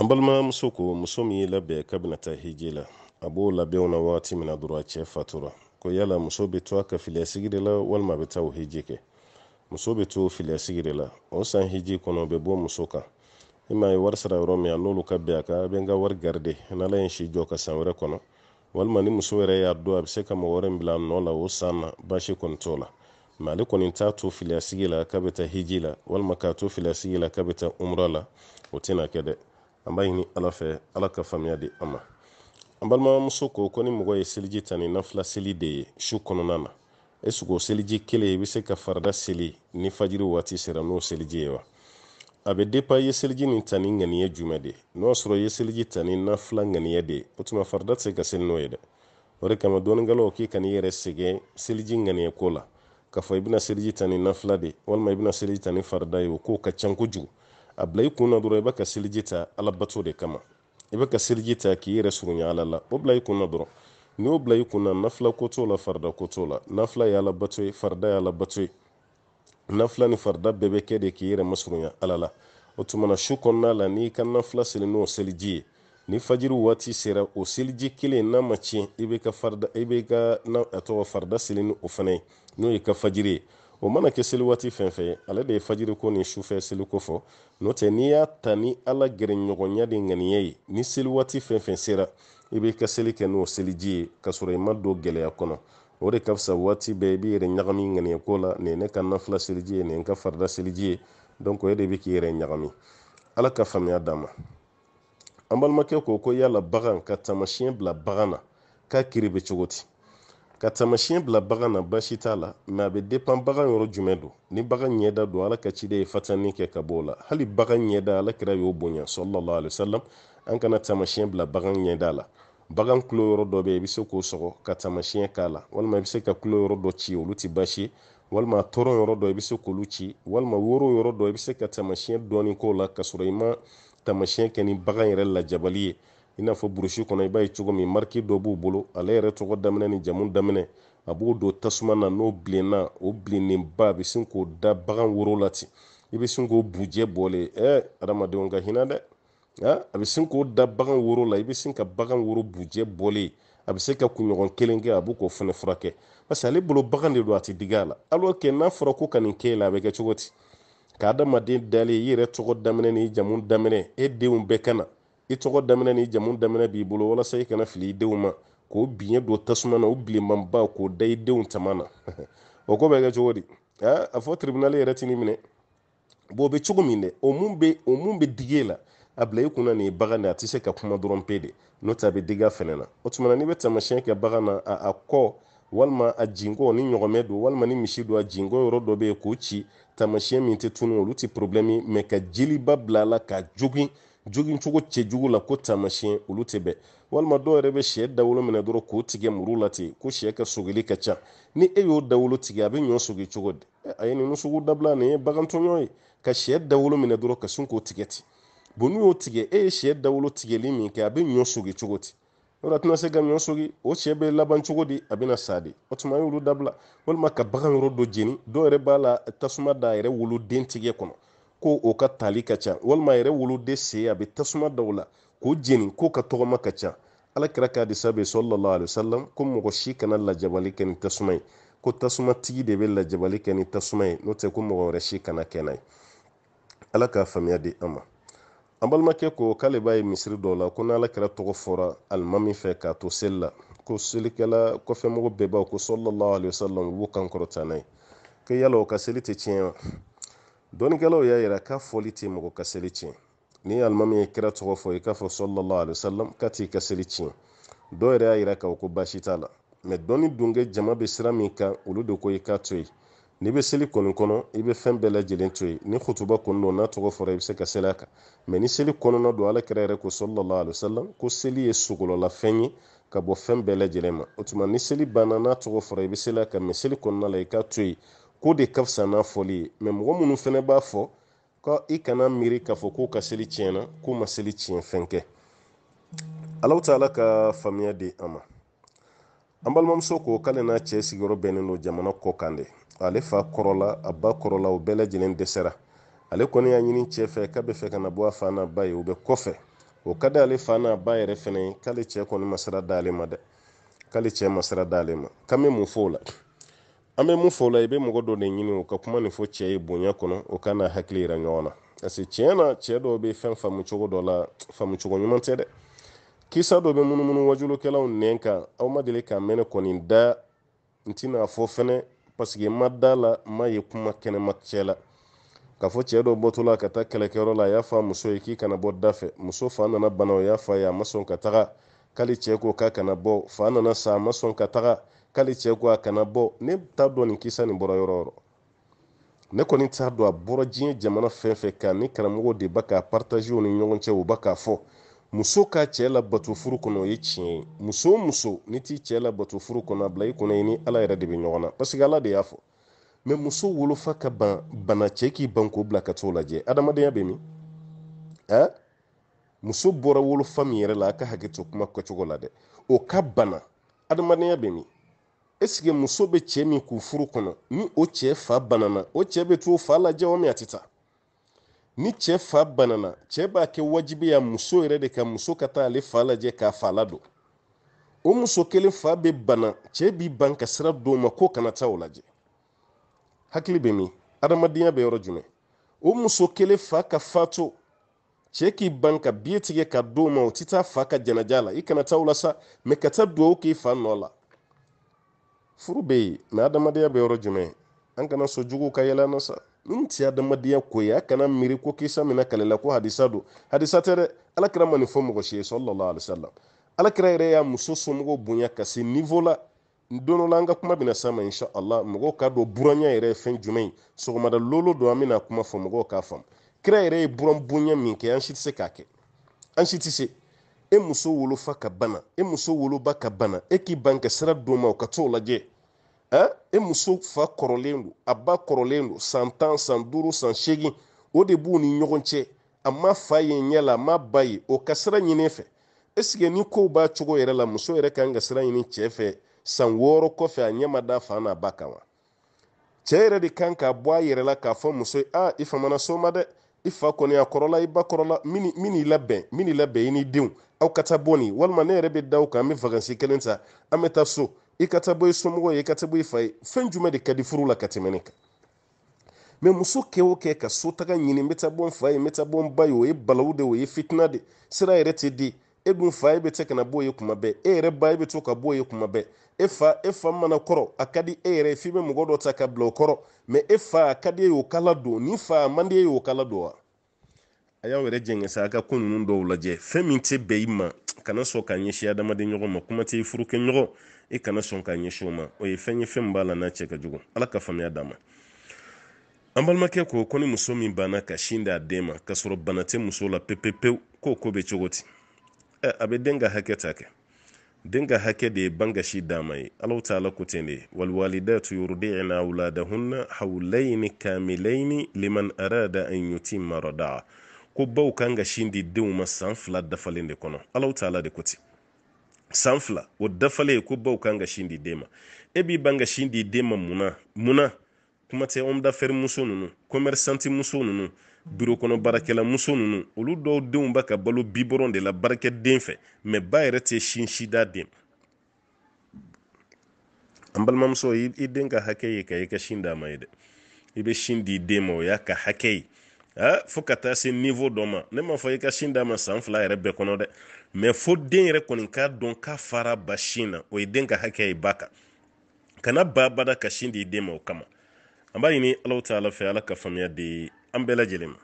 an balima muso ko muso min ye labɛn ka bɛna taa hiji la a b'o labɛnw na wagati min na a cɛ fatura ko yala muso bɛ to a ka filiyasigi de la walima a bɛ taa o hiji kɛ muso bɛ to filiyasigi de la o san hiji kɔnɔ bɛ bɔ muso kan i m'a ye wari sara yɔrɔ min a n'olu ka bɛn a kan a bɛ n ka wari garide n'ala ye si jɔ ka san wɛrɛ kɔnɔ walima ni muso yɛrɛ y'a dɔn a bɛ se ka mɔgɔ wɛrɛ bila a nɔ la o san na baasi kɔni t'o la mɛ ale kɔni t'a to filiyasigi la k'a bɛ taa hiji la walima k'a to filiyasigi la k'a bɛ taa umura la o tɛna kɛ dɛ amba ini ɲini alaka fɛ ala ka faamuya di an ma an balimamuso ko ko ni mɔgɔ ye seliji ta ni nafila seli de ye su kɔnɔna na seliji kelen i bɛ seli ni fajiri waati sera n'o seliji ye wa depa i ye seliji ni tani jumɛn de n'o y'a sɔrɔ i ye seliji ta ni nafila ŋaniya de utuma tuma farida tɛ se ka seli n'o ye dɛ o kan'i yɛrɛ sɛgɛn seliji ŋaniya ko la k'a fɔ i bɛna seliji ta ni de walma ibina bɛna seliji ta ni farida ye o a bila i kun na dɔrɔn i bɛ ka seliji ta ala de kama i bɛ ka seliji ta k'i yɛrɛ surunya ala la o bila i kun dɔrɔn n'i y'o bila i kun nafila ko t'o la farida ko t'o la nafila ye ala ye farida ye ala ye nafila ni farida bɛɛ bɛ kɛ de k'i yɛrɛ masurunya ala la o tuma na su kɔnɔna la n'i ka nafila seli n'o seliji ye ni fajiri waati sera o seliji kelen n'a ma tiɲɛ i bɛ ka farida i bɛ ka a tɔgɔ farida seli ni o fana ye n'o ye ka fajiri ye o mana kɛ seli waati fɛn fɛn ale de ye fajiriko ni sufɛ seliko fɔ n'o tɛ n'i y'a ta ni ala gɛrɛɲɔgɔnya de ŋaniya ye ni seli waati fɛn fɛn sera i b'i ka seli kɛ n'o seliji ye ka sɔrɔ i ma don gɛlɛya kɔnɔ o de ka fisa waati bɛɛ i b'i yɛrɛ ɲagami ŋaniyako la nin ne ka nafila seliji ye nin ka farida seliji ye donc e de bi k'i yɛrɛ ɲagami ala ka faamuya d'an ma an balimakɛ ko ko yala bagan ka taamasiyɛn bila bagan na k'a kiri bɛ cogo di ka taamasiyɛn bila bagan na baasi t'a la mɛ a bɛ depan bagan yɔrɔ jumɛn don ni bagan ɲɛda don ala ka ciden ye fatani kɛ ka bɔ o la hali bagan ɲɛda ala y'o bonya sɔlɔlɔ alisalam an kana taamasiyɛn bila bagan ɲɛda la bagan kulo yɔrɔ dɔ bɛ i bɛ se k'o sɔgɔ ka taamasiyɛn k'a la walima i bɛ se ka kulo yɔrɔ dɔ ci olu tɛ baasi ye walima tɔɔrɔ yɔrɔ dɔ i bɛ se k'olu ci walima woro yɔrɔ dɔ i bɛ se ka taamasiyɛn dɔɔni k'o la ka sɔrɔ i ma taamasiyɛn kɛ ni bagan yɛrɛ lajabali ye i n'a fɔ burusi kɔnɔ i b'a ye cogo min mariki dɔ b'u bolo ale yɛrɛ tɔgɔ daminɛ ni jamu daminɛ a b'o don tasuma na n'o bilenna o bilennenba a bɛ sin k'o da bagan woro la ten i bɛ sin k'o bujɛ bɔlen ɛ e, adamadenw ka hinɛ dɛ e, a bɛ sin k'o da bagan woro la i bɛ sin ka bagan woro bujɛ bɔlen a bɛ se ka kunɲɔgɔn kelen kɛ a b'o k'o fana furakɛ parce que ale bolo bagan de don a tɛ digi a la alors que n'a fɔra ko ka nin k'e la a bɛ kɛ cogo di ka adamaden dalen i yɛrɛ tɔgɔ daminɛ ni jamu daminɛ e denw bɛɛ ka na i tɔgɔ daminɛ ni jamu daminɛ b'i bolo walasa i kana fili i denw ma k'o biɲɛ don tasuma na o bilenmanba k'o da i denw tama na o ko bɛ kɛ cogo di a fɔ tiribinali yɛrɛ ti minɛ bɔn o bɛ cogo min dɛ o mun bɛ o mun bɛ digi e la a bila i kunna nin ye bagan de a tɛ se ka kuma dɔrɔn pe de n'o tɛ a bɛ digi a fɛnɛ na o tuma na n'i bɛ taamasiyɛn kɛ bagan na a a kɔ walima a jinko ni ɲɔgɔnmɛ don walima ni misi don a jinko yɔrɔ dɔ bɛ yen k'o ci taamasiyɛn min tɛ tunun olu tɛ problème mɛ ka jeliba bila a la k'a jogin jogincogo cɛjugu la ko taamasiyɛn olu tɛ bɛn walima dɔw yɛrɛ bɛ sɛ dawolo minɛ dɔrɔn k'o tigɛ muru la ten ko sɛ ka sogili ka ca ni e y'o dawolo tigɛ a bɛ ɲɔ sogi cogo di a ye nin sugu dabila nin ye bagantɔɲɔ ye ka sɛ dawolo minɛ dɔrɔn ka sun k'o tigɛ ten bon n'u y'o tigɛ e ye sɛ dawolo tigɛli min kɛ a bɛ ɲɔ sogi cogo di yɔrɔ tɛna se ka ɲɔ sogi o sɛ bɛ laban cogo di a bɛna sa de o tuma y'olu dabila walima ka bagan yɔrɔ dɔ jeni dɔw yɛrɛ b'a la tasuma da a yɛrɛ woloden tigɛ kɔnɔ ko o ka tali ka ca walima yɛrɛ woloden se a bɛ tasuma daw la k'o jeni ko ka tɔgɔma ka ca ala kira k'a di sabe sallallahu alaihi wasallam ko mɔgɔ si kana lajabali kɛ ni tasuma ye ko tasuma tigi de bɛ lajabali kɛ ni tasuma ye n'o tɛ ko mɔgɔ wɛrɛ si kana kɛ n'a ye ala k'a faamuya di an ma an balimakɛ ko k'ale b'a ye misiri dɔw la ko n'ala kɛra tɔgɔ fɔra alimami fɛ k'a to seli la ko selikɛla kɔfɛmɔgɔ bɛɛ b'a ko sallallahu alaihi wasallam u b'u kan kɔrɔta n'a ye ko yala o ka seli tɛ tiɲɛ wa dɔnnikɛlaw y'a yira k'a fɔli tɛ mɔgɔ ka seli tiɲɛ ni alimami ye kira tɔgɔ fɔ i k'a fɔ sɔlɔlɔ alisalam k'a t'i ka tiɲɛ dɔw yɛrɛ y'a yira k'a fɔ ko baasi t'a la mɛ dɔnni dunkɛ jama bɛ sira min kan olu de ko i k'a to yen n'i bɛ seli kɔni kɔnɔ i bɛ fɛn bɛɛ lajɛlen to yen ni kutuba kɔni don n'a tɔgɔ fɔra i bɛ se ka seli a kan mɛ ni seli kɔnɔna don ala kɛra yɛrɛ ko sɔlɔlɔ alisalam ko seli ye sogolɔlafɛn ye ka bɔ fɛn bɛɛ lajɛlen ma o tuma ni seli banna n'a tɔgɔ fɔra i bɛ seli a kan mɛ seli kɔnɔna la i k'a to yen ko de ka fisa n'a fɔli ye mɛ mɔgɔ minnu fɛnɛ b'a fɔ ka i kana miiri k'a fɔ k'u ka seli tiɲɛna k'u ma seli tiɲɛ fɛn kɛ alaw taala ka faamuya di an ma an balimamuso ko k'ale n'a cɛ sigiyɔrɔ bɛnnen don jamana kɔ kan de ale fa kɔrɔla a ba kɔrɔla o bɛɛ lajɛlen dɛsɛra ale kɔni y'a ɲini cɛ fɛ k'a bɛ fɛ ka na bɔ a fa n'a ba ye o bɛ kɔfɛ o ka di ale fa n'a ba yɛrɛ fɛnɛ ye k'ale cɛ kɔni ma sira d'ale ma dɛ k'ale cɛ ma sira d'ale ma k'an bɛ mun fɔ o la an bɛ mun fɔ o la i bɛ mɔgɔ dɔ de ɲini o ka kuma nin fɔ cɛ ye bonya kɔnɔ o ka n'a hakili yira ɲɔgɔn na parce tiɲɛ na cɛ dɔw bɛ fɛn faamu dɔ la faamu ɲuman tɛ dɛ kisa dɔ bɛ munumunu wajulukɛlaw nɛn kan aw ma deli k'a mɛnɛ kɔni da n tɛna fɔ fɛnɛ parce ma da la ma ye kuma kɛnɛma cɛ la k'a fɔ cɛ dɔ bɔtɔla ka taa kɛlɛkɛyɔrɔ la a y'a fɔ a muso ye k'i kana bɔ da fɛ muso fa nana bana o y'a fɔ a ye a ma sɔn ka taga k'ale cɛ ko k'a kana bɔ fa nana sa a ma sɔn ka taga k'ale cɛ ko a kana bɔ ne t'a dɔn nin kisa nin bɔra yɔrɔ yɔrɔ ne kɔni t'a dɔn a bɔra diɲɛ jamana fɛn fɛn kan ni karamɔgɔ de ba k'a paritazi ni ɲɔgɔn cɛ u ba k'a fɔ muso ka cɛ labato furu kɔnɔ o ye tiɲɛ ye muso o muso ni t'i cɛ labato furu kɔnɔ a bila i kɔnɔ i ni ala yɛrɛ de bɛ ɲɔgɔn na parce que ala de y'a fɔ mɛ muso wolofa ka ban bana cɛ k'i ban k'o bila ka t'o lajɛ adamadenya bɛ min ɛ muso bɔra wolofa min yɛrɛ la a ka hakɛ to kuma kɛcogo la dɛ o ka bana adamadenya bɛ min esike muso be cɛ min kun furu kɔnɔ ni o cɛɛ fa banana o cɛ bɛ t'o fa lajɛ wa min a tɛ ni cɛɛ fa banana cɛɛ b'a kɛ wajibiya muso yɛrɛ de ka muso ka taa ale fa lajɛ k'a fa ladon o muso kelen fa bɛ bana cɛ b'i ban ka sira don ma k'o kana taa o lajɛ hakili bɛ min adamadenya bɛ yɔrɔ jumɛn o muso kelen fa ka fato cɛ k'i ban ka biye tigɛ ka don ma o tɛ taa fa ka janaja la i kana taa o la sa mɛ ka taa duwawu k'i fa nɔ la furu bɛ yen mɛ adamadenya bɛ yɔrɔ jumɛn an kana sɔn juguw ka yɛlɛ na sa nin tɛ adamadenya ko ye a kana miiri ko kisa mina kalila ko hadisa don hadisa tɛ dɛ alakira ma nin fɔ mɔgɔ si ye sɔlɔlɔ alisalam alakira yɛrɛ y'a muso somɔgɔw bonya ka se nivo la don dɔ la an ka kuma bɛna s'a ma insha allah mɔgɔw k'a dɔn buranya yɛrɛ ye fɛn jumɛn ye sɔgɔmada lolo don an bɛna kuma fɔ mɔgɔw k'a faamu kira yɛrɛ ye buran bonya min kɛ an si tɛ se k'a kɛ an si tɛ se e muso wolofa ka bana e muso woloba ka bana e k'i ban ka sira don ma o ka t'o lajɛ e muso fa kɔrɔlen don a ba kɔrɔlen don san tan san duuru san seegin o de b'u ni ɲɔgɔn cɛ a ma fa ye ɲɛ la a ma ba ye o ka sira ɲini e fɛ esike ni kow b'a cogo yɛrɛ la muso yɛrɛ kan ka sira ɲini cɛ fɛ san wɔɔrɔ kɔfɛ a ɲɛ ma da fa n'a ba kan wa cɛ yɛrɛ de kan k'a bɔ a yɛrɛ la k'a fɔ muso ye a i famana so ma dɛ i fa kɔni a kɔrɔla i ba kɔrɔla min labɛn min labɛn i n'i denw aw ka taa bɔ nin walima ne yɛrɛ bɛ da aw kan an bɛ vakansi kelen ta an bɛ taa so i ka taa bɔ i somɔgɔw ye i ka taa bɔ i fa ye fɛn jumɛn de ka di furu la ka tɛmɛ ne kan mɛ muso kɛ o kɛ ka so taga ɲini n bɛ taa bɔ n fa ye n bɛ taa bɔ n ba ye o ye balawu de o ye fitina de sira yɛrɛ e tɛ di edun fa e bɛ tɛ kana bɔ ye kuma bɛɛ e yɛrɛ ba e bɛ to ka bɔ ye kuma bɛɛ e fa e fa mana kɔrɔ a ka di e yɛrɛ f'i bɛ mɔgɔ dɔ ta ka bila o kɔrɔ mɛ e fa a ka di e y'o kala don ni fa a man di e y'o kala don wa a y'aw yɛrɛ jɛngɛ sa a ka ko ninnu dɔw lajɛ fɛn min tɛ bɛn i ma kana sɔn k'a ɲɛsin adamaden ɲɔgɔn ma kuma tɛ i e furu ɲɔgɔn e kana sɔn k'a ɲɛsin o ma o ye fɛn ye fɛn min b'a la n'a cɛ ka jugu ala ka faamuya d'a ma an balimakɛ ko ko ni muso min banna ka sin d'a den ma k'a sɔrɔ bana tɛ muso la pepepewu k'o ko bɛ cogo di a bɛ den ka hakɛ ta kɛ den ka hakɛ de ye bangashi dama ye alaw taala ko ten de walwalidatu yurdicna auladahunna hawlaini kamilaini liman arada an yutima radaa ko baw kan ka sin di denw ma san fila dafalen de kɔnɔ alaw taala de ko ten san fila o dafalen ko baw kan ka sin di den ma e b'i ban ka sin di den ma munna munna kuma tɛ homme d'affaire muso ninnu commerçante muso ninnu biro kɔnɔ baarakɛla muso ninnu olu dɔw denw bɛ ka balo bi de la baarakɛden fɛ mɛ ba yɛrɛ tɛ sin den an balimamuso i den ka hakɛ ye ka i ka sin d'a ma ye dɛ i bɛ sin di den ma o y'a ka hakɛ ye ha fo ka taa se niveau dɔ ma ne m'a fɔ i ka sin d'a ma san fila yɛrɛ bɛɛ kɔnɔ dɛ mɛ fo den yɛrɛ kɔni k'a dɔn k'a fara ba sin na o ye den ka hakɛ ye ba kan kana ba bada ka sin di den ma o kama an b'a ɲini alaw ta ala fɛ ala ka faamuya de an bɛɛ lajɛlen ma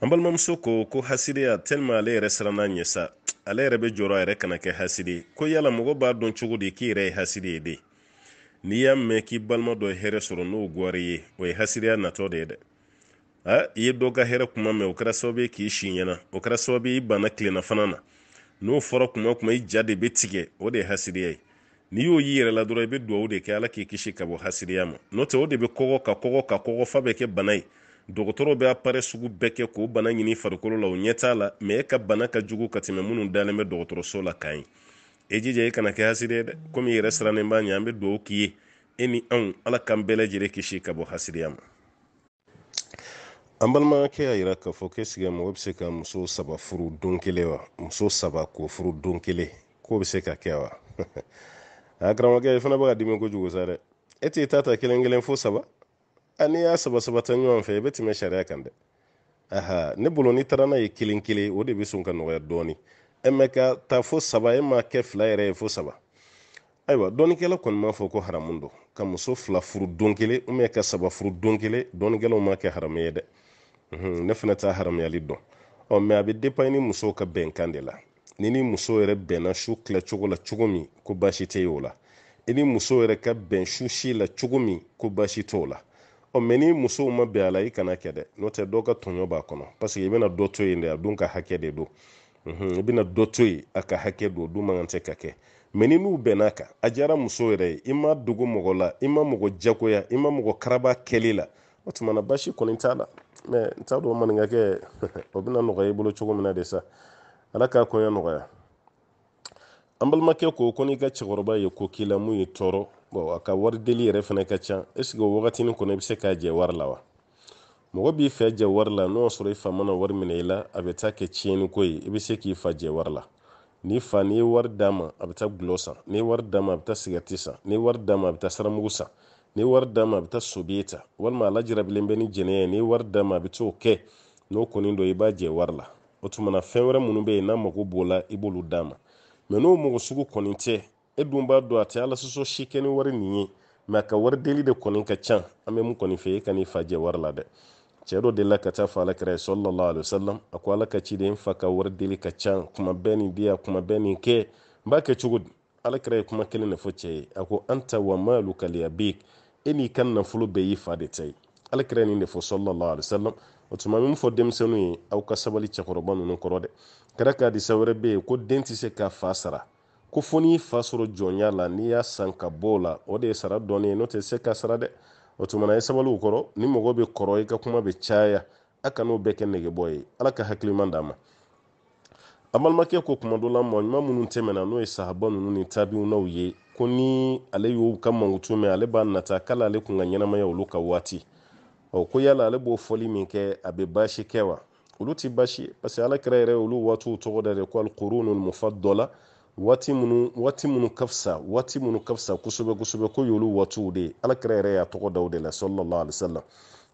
an balimamuso ko ko hasidiya tɛlima ale yɛrɛ siranna ɲɛ sa ale yɛrɛ bɛ jɔrɔ a yɛrɛ kana kɛ hasidi ko yala mɔgɔ b'a dɔn cogo di k'i yɛrɛ ye hasidi ye de n'i y'a mɛn k'i balima dɔ ye hɛrɛ sɔrɔ n'o gwari ye o ye hasidiya natɔ de ye dɛ a i ye dɔ ka hɛrɛ kuma mɛn o kɛra sababu ye k'i si ɲɛna o kɛra sababu ye i banna tilenna fana na n'o fɔra kuma o kuma i ja de bɛ tigɛ o de ye hasidiya ye n'i y'o y'i yɛrɛ la dɔrɔn i bɛ dugawu de kɛ ala k'i kisi ka bɔ hasidiya ma n'o tɛ o de bɛ kɔgɔ ka kɔgɔ ka kɔgɔ fa bɛ kɛ bana ye dɔgɔtɔrɔ bɛ apare sugu bɛɛ kɛ k'o bana ɲini farikolo la o ɲɛ t'a la mɛ e ka bana ka jugu ka tɛmɛ minnu dalen bɛ dɔgɔtɔrɔso la kan ye e jija e kana kɛ hasidi dɛ komi i yɛrɛ sirannen b'a ɲɛ an bɛ dugawu k'i ye e ni anw ala k'an bɛɛ lajɛlen kisi ka bɔ hasidiya ma an balimakɛ y'a yira k'a fɔ ke mɔgɔ bɛ se ka muso saba furu don kelen wa muso saba k'o furu don kelen k'o bɛ se ka kɛ wa a ah, karamɔgɔkɛ i fana bɛ ka dimi kojugu sa dɛ e t'i ta ta kelen kelen fo saba ah, n'i y'a saba saba ta ɲɔgɔn fɛ i bɛ tɛmɛ sariya kan dɛ aha ne bolo n'i taara n'a ye kelen kelen o de bɛ sɔn ka nɔgɔya dɔɔni e mɛ ka ta fo saba e m'a kɛ fila yɛrɛ ye fo saba ayiwa dɔnnikɛla kɔni m'a fɔ ko haramu don ka muso fila furu don kelen ubiyɛn ka saba furu don kelen dɔnnikɛlaw m'a kɛ haramu ye dɛ ne fana t'a haramuyali dɔn ɔ mɛ a bɛ depan i ni musow ka bɛnkan de la ni ni muso yɛrɛ bɛnna su tilacogo la cogo min ko baasi tɛ ye la i ni muso yɛrɛ ka bɛn su si la cogo min ko baasi t'o la ɔ mɛ ni musow ma bɛn a la i kana kɛ dɛ n'o tɛ dɔw ka tɔɲɔ b'a kɔnɔ paseke i bɛna dɔ to yen dɛ a dun ka hakɛ de don i bɛna dɔ to yen a ka hakɛ don dun man kan tɛ ka kɛ mɛ ni n'u bɛn'a kan a diyara muso yɛrɛ ye i ma dogo mɔgɔ la i ma mɔgɔ jagoya i ma mɔgɔ karaba kɛli la o tuma na basi kɔni t'a la mɛ n t'a dɔn maninkakɛ o bɛna nɔgɔya i bolo cogo min na de sa ala k'a kɔɲɔ nɔgɔya an balimakɛ ko ko n'i ka cɛkɔrɔba ye ko k'i la mun ye tɔɔrɔ bɔn a ka wari deli yɛrɛ fana ka ca ɛseke o wagatinin kɔnɔ i bɛ se k'a jɛ wari la wa mɔgɔ b'i fɛ jɛ wari la n'o y'a sɔrɔ i fa mana wari minɛ i la a bɛ taa kɛ tiɲɛni ko ye i bɛ se k'i fa jɛ wari la n'i fa n'i ye wari d'a ma a bɛ taa gulɔ san n'i ye wari d'a ma a bɛ taa sigɛriti san n'i ye wari d'a ma a bɛ taa saramugu san n'i ye wari d'a ma a bɛ taa sobiye ta walima a lajarabilen bɛ ni jɛnɛya ye n'i ye wari d'a ma a bɛ t'o kɛ n'o kɔni dɔ i b'a jɛ wari la o tuma na fɛn wɛrɛ minnu bɛ yen n'a mago b'o la i b'olu d'a ma mɛ n'o mɔgɔ sugu kɔni tɛ e dun b'a dɔn a tɛ ala sɔsɔ si kɛ ni wari nin ye mɛ a ka wari deli de kɔni ka ca an bɛ mun kɔni fɛ e ka n'i fa jɛ wari la dɛ cɛ dɔ delila ka taa fɔ alakira ye sɔlɔlɔ alayhi a ko ala ka ciden fa ka wari deli ka ca kuma bɛɛ nin di yan kuma bɛɛ nin kɛ n b'a kɛ cogo di alakira ye kuma kelen de fɔ cɛ ye a ko an ta wa maalu kaliya bi e n'i ka nafolo bɛɛ y'i fa de ta ye alakira ye nin de fɔ sɔlɔlɔ alayhi o tuma min fɔ denmisɛnninw ye aw ka sabali cɛkɔrɔba ninnu kɔrɔ dɛ kɛra k'a disa wɛrɛ be yen ko den tɛ se k'a fa sara ko fo n'i fa sɔrɔ jɔnya la n'i y'a san ka bɔ o la o de ye sara dɔɔni ye n'o tɛ se ka sara dɛ o tuma na i sabali u kɔrɔ ni mɔgɔ be kɔrɔ i ka kuma bɛ caya a kan'o bɛɛ kɛ negebɔ ye ala ka hakiliman d'a ma an balimakɛ ko kuma dɔ la mɔgɔ ɲuman minnu tɛmɛna n'o ye sahaba ninnu ni tabiw n'aw ye ko ni ale y'u ka mankutu mɛn ale b'a nata kala ale kun ka ɲɛnamaya olu ka waati ɔ ko yala ale b'o fɔli min kɛ a bɛ baasi kɛ wa olu ti baasi ye parce que alakira yɛrɛ olu waatiw tɔgɔ da de ko alikurunu mufadala waati minnu waati minnu ka fisa waati minnu ka fisa kosɛbɛ kosɛbɛ ko y'olu waatiw de ye alakira yɛrɛ y'a tɔgɔ da o de la sallallahu alaihi wasallam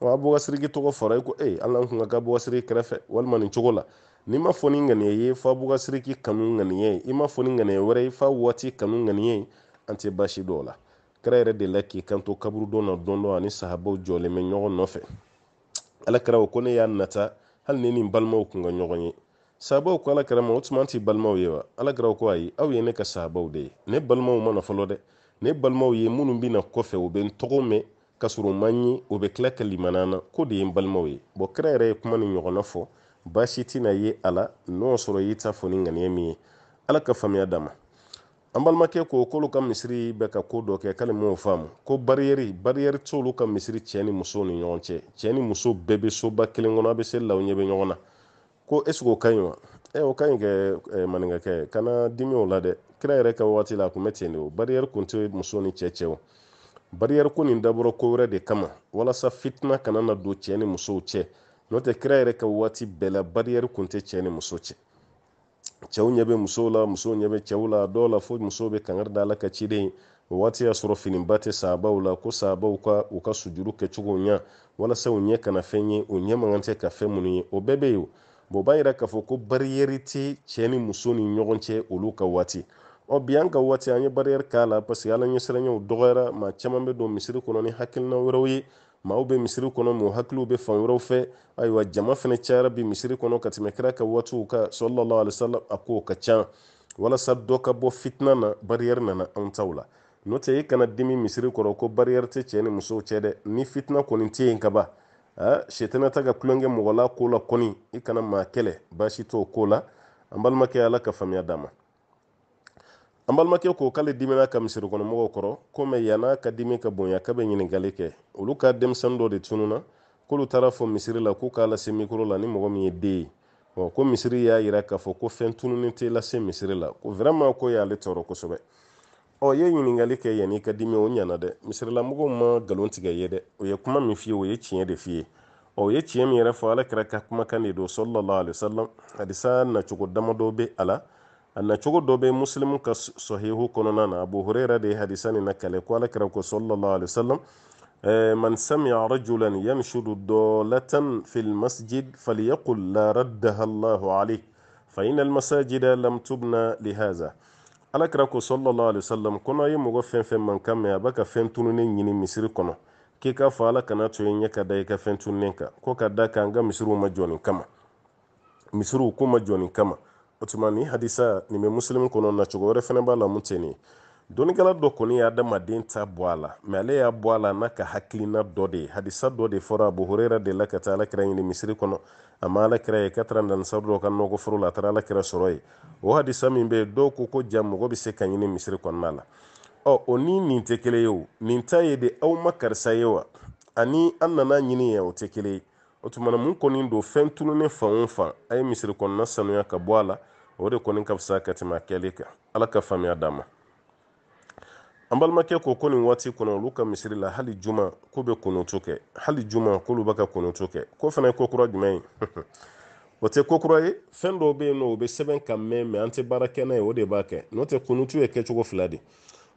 wa abubakar tɔgɔ fɔra i ko ee ala kun ka ka abubakar kɛrɛfɛ walima nin cogo la n'i ma fɔ ni ŋaniya ye fɔ abubakar kanu ŋaniya ye i ma fɔ ni ŋaniya wɛrɛ ye fɔ waati kanu ŋaniya ye an tɛ baasi dɔw la kira yɛrɛ de la k'i kanto kaburudon na don dɔ ani sahabaw jɔlen bɛ ɲɔgɔn nɔfɛ ala kɛra o ko ne y'a nata hali ni nin balimaw kun ka ɲɔgɔn ye sahabaw ko ala kɛra ma o tuma an t'i balimaw ye wa ala kɛra ko ayi aw ye ne ka sahabaw de ye ne balimaw ma na fɔlɔ dɛ ne balimaw ye minnu bɛna kɔfɛ u bɛ n tɔgɔ mɛn ka sɔrɔ u ma ɲi o bɛ tila ka limana na ko de ye n balimaw ye bɔn kira yɛrɛ ye kuma nin ɲɔgɔnna fɔ baasi tɛna ye a la n'o sɔrɔ i y'i ta fɔ ni ŋaniya min ye ala ka faamuya d'a ma an balimakɛ ko k'olu ka misiri bɛ ka ko dɔ kɛ k'ale m'o faamu ko bariyɛri bariyɛri t'olu ka misiri cɛ ni muso ni ɲɔgɔn cɛ cɛ ni muso bɛɛ bɛ soba kelen kɔnɔ a bɛ seli la u ɲɛ bɛ ɲɔgɔn na ko esike o ka ɲi wa ɛ o ka ɲi kɛ maninkakɛ kana dimi la dɛ kira yɛrɛ ka waati la a kun bɛ ten de o bariyɛri kun tɛ muso ni cɛ cɛ o bariyɛri ko nin dabɔra ko wɛrɛ de kama walasa fitina kana na don cɛ ni musow cɛ n'o tɛ kira yɛrɛ ka waati bɛɛ la bariyɛri kun tɛ cɛ ni muso cɛ cɛw ɲɛ bɛ muso la musow ɲɛ bɛ cɛw la dɔw la fo musow bɛ kangari da la ka ciden o waati y'a sɔrɔ finiba tɛ sahabaw la ko sahabaw ka u ka sujuru kɛcogo ɲa walasa u ɲɛ kana fɛn ye u ɲɛ man tɛ ka fɛn minnu ye o bɛɛ bɛ yen o b'a yira k'a fɔ ko bariyɛri tɛ cɛ ni muso ni ɲɔgɔn cɛ olu ka waati ɔ bi an ka waati an ye bariyɛri k'a la paseke ala ɲɛsiranɲɛw dɔgɔyara maa caman bɛ don misiri kɔnɔ ni hakilina wɛrɛw ye maaw bɛ misiri kɔnɔ u hakiliw bɛ fan wɛrɛw fɛ ayiwa jama fana cayara bi misiri kɔnɔ ka tɛmɛ kira ka waatiw ka sɔlɔlɔ alisalam a kow ka can walasa dɔ ka bɔ fitina na bariyɛri nana an taw la n'o tɛ i kana dimi misiri kɔrɔ ko bariyɛri tɛ cɛ ni musow cɛ dɛ ni fitina kɔni tɛ yen ka a ta ka kulonkɛ mɔgɔ la ko la kɔni i kana maa kɛlɛ baasi t'o ko la an balimakɛ ala ka faamuya d'a an balimakɛ ko k'ale dimina ka misirikɔnɔmɔgɔw kɔrɔ komi yan'a ka dimi ka bonya ka bɛ ɲiningali kɛ olu ka denmisɛni dɔ de tununa k'olu taara fɔ misiri la k'u k'a lase mikoro la ni mɔgɔ min ye den ye ko misiri y'a yira k'a fɔ ko fɛn tununi tɛ lase misiri la ko vraiment ko y'ale tɔɔrɔ kosɛbɛ ɔ ye ɲiningali kɛ yan'i ka dimi o ɲana dɛ misirilamɔgɔw ma galon tigɛ ye dɛ o ye kuma min f'i o ye tiɲɛ de f'i ɔ ye tiɲɛ min yɛrɛ fɔ ala kɛra ka kumakan de don sɔlɔlɔ alehi wasalam hadisa nacogo damadɔ bɛ a la a nacogo dɔ bɛ muslimu ka sahihu kɔnɔna na abu hurera de hadisa nin nakale ko alakira ko sallallahu alaihi wasallam man samia rajulan yanshudu dolatan fi lmasjid falyaqul la raddaha allahu alayh faina almasajida lam tubna lihaza alakira ko sallallahu alaihi wasallam ko n'a ye mɔgɔ fɛn fɛn man kan mɛn a b'a ka fɛn tununnen ɲini misiri kɔnɔ k'i k'a fɔ ala kana to ye ɲɛ ka da i ka fɛn tununnen kan ko ka da kan an ka misiriw ma jɔ nin kama misiriw ko ma jɔ nin kama otumani hadisa nin bɛ muslim kɔnɔ nacogo wɛrɛ fana b'a la mun tɛ nin ye dɔnnikɛla dɔ kɔni ye adamaden ta bwala mele y'a bwala a la n'a ka hakilina dɔ hadisa dɔ fora fɔra abu hurera de la ka taa alakira ɲini misiri kɔnɔ a ma alakira ye ka taara nanisar dɔ ka nɔgɔforo la a taara alakira sɔrɔ o hadisa min be do ko ko jam go bi se kan ni misri kɔnɔna mala o oni ni tekele yo ni ye ta ye de aw ma karisa ani annana nyini ɲini ye o tɛ kelen o tumana mun kɔni don fɛn tununnen fan o fan a ye misiri kɔnɔna sanuya ka bɔ a la o de kɔni ka fisa ka tɛmɛ a kɛli kan ala ka faamuya d'a ma an balimakɛ ko ko nin waati kɔnɔ olu ka misiri la hali juma ko bɛ kɔnɔto kɛ hali juma k'olu bɛ ka kɔnɔto kɛ ko fana ye kokura jumɛn ye o tɛ kokura ye fɛn dɔw bɛ yen nɔ o bɛ sɛbɛn ka mɛn mɛ an tɛ baara kɛ n'a ye o de b'a kɛ n'o tɛ kunutu ye kɛcogo fila de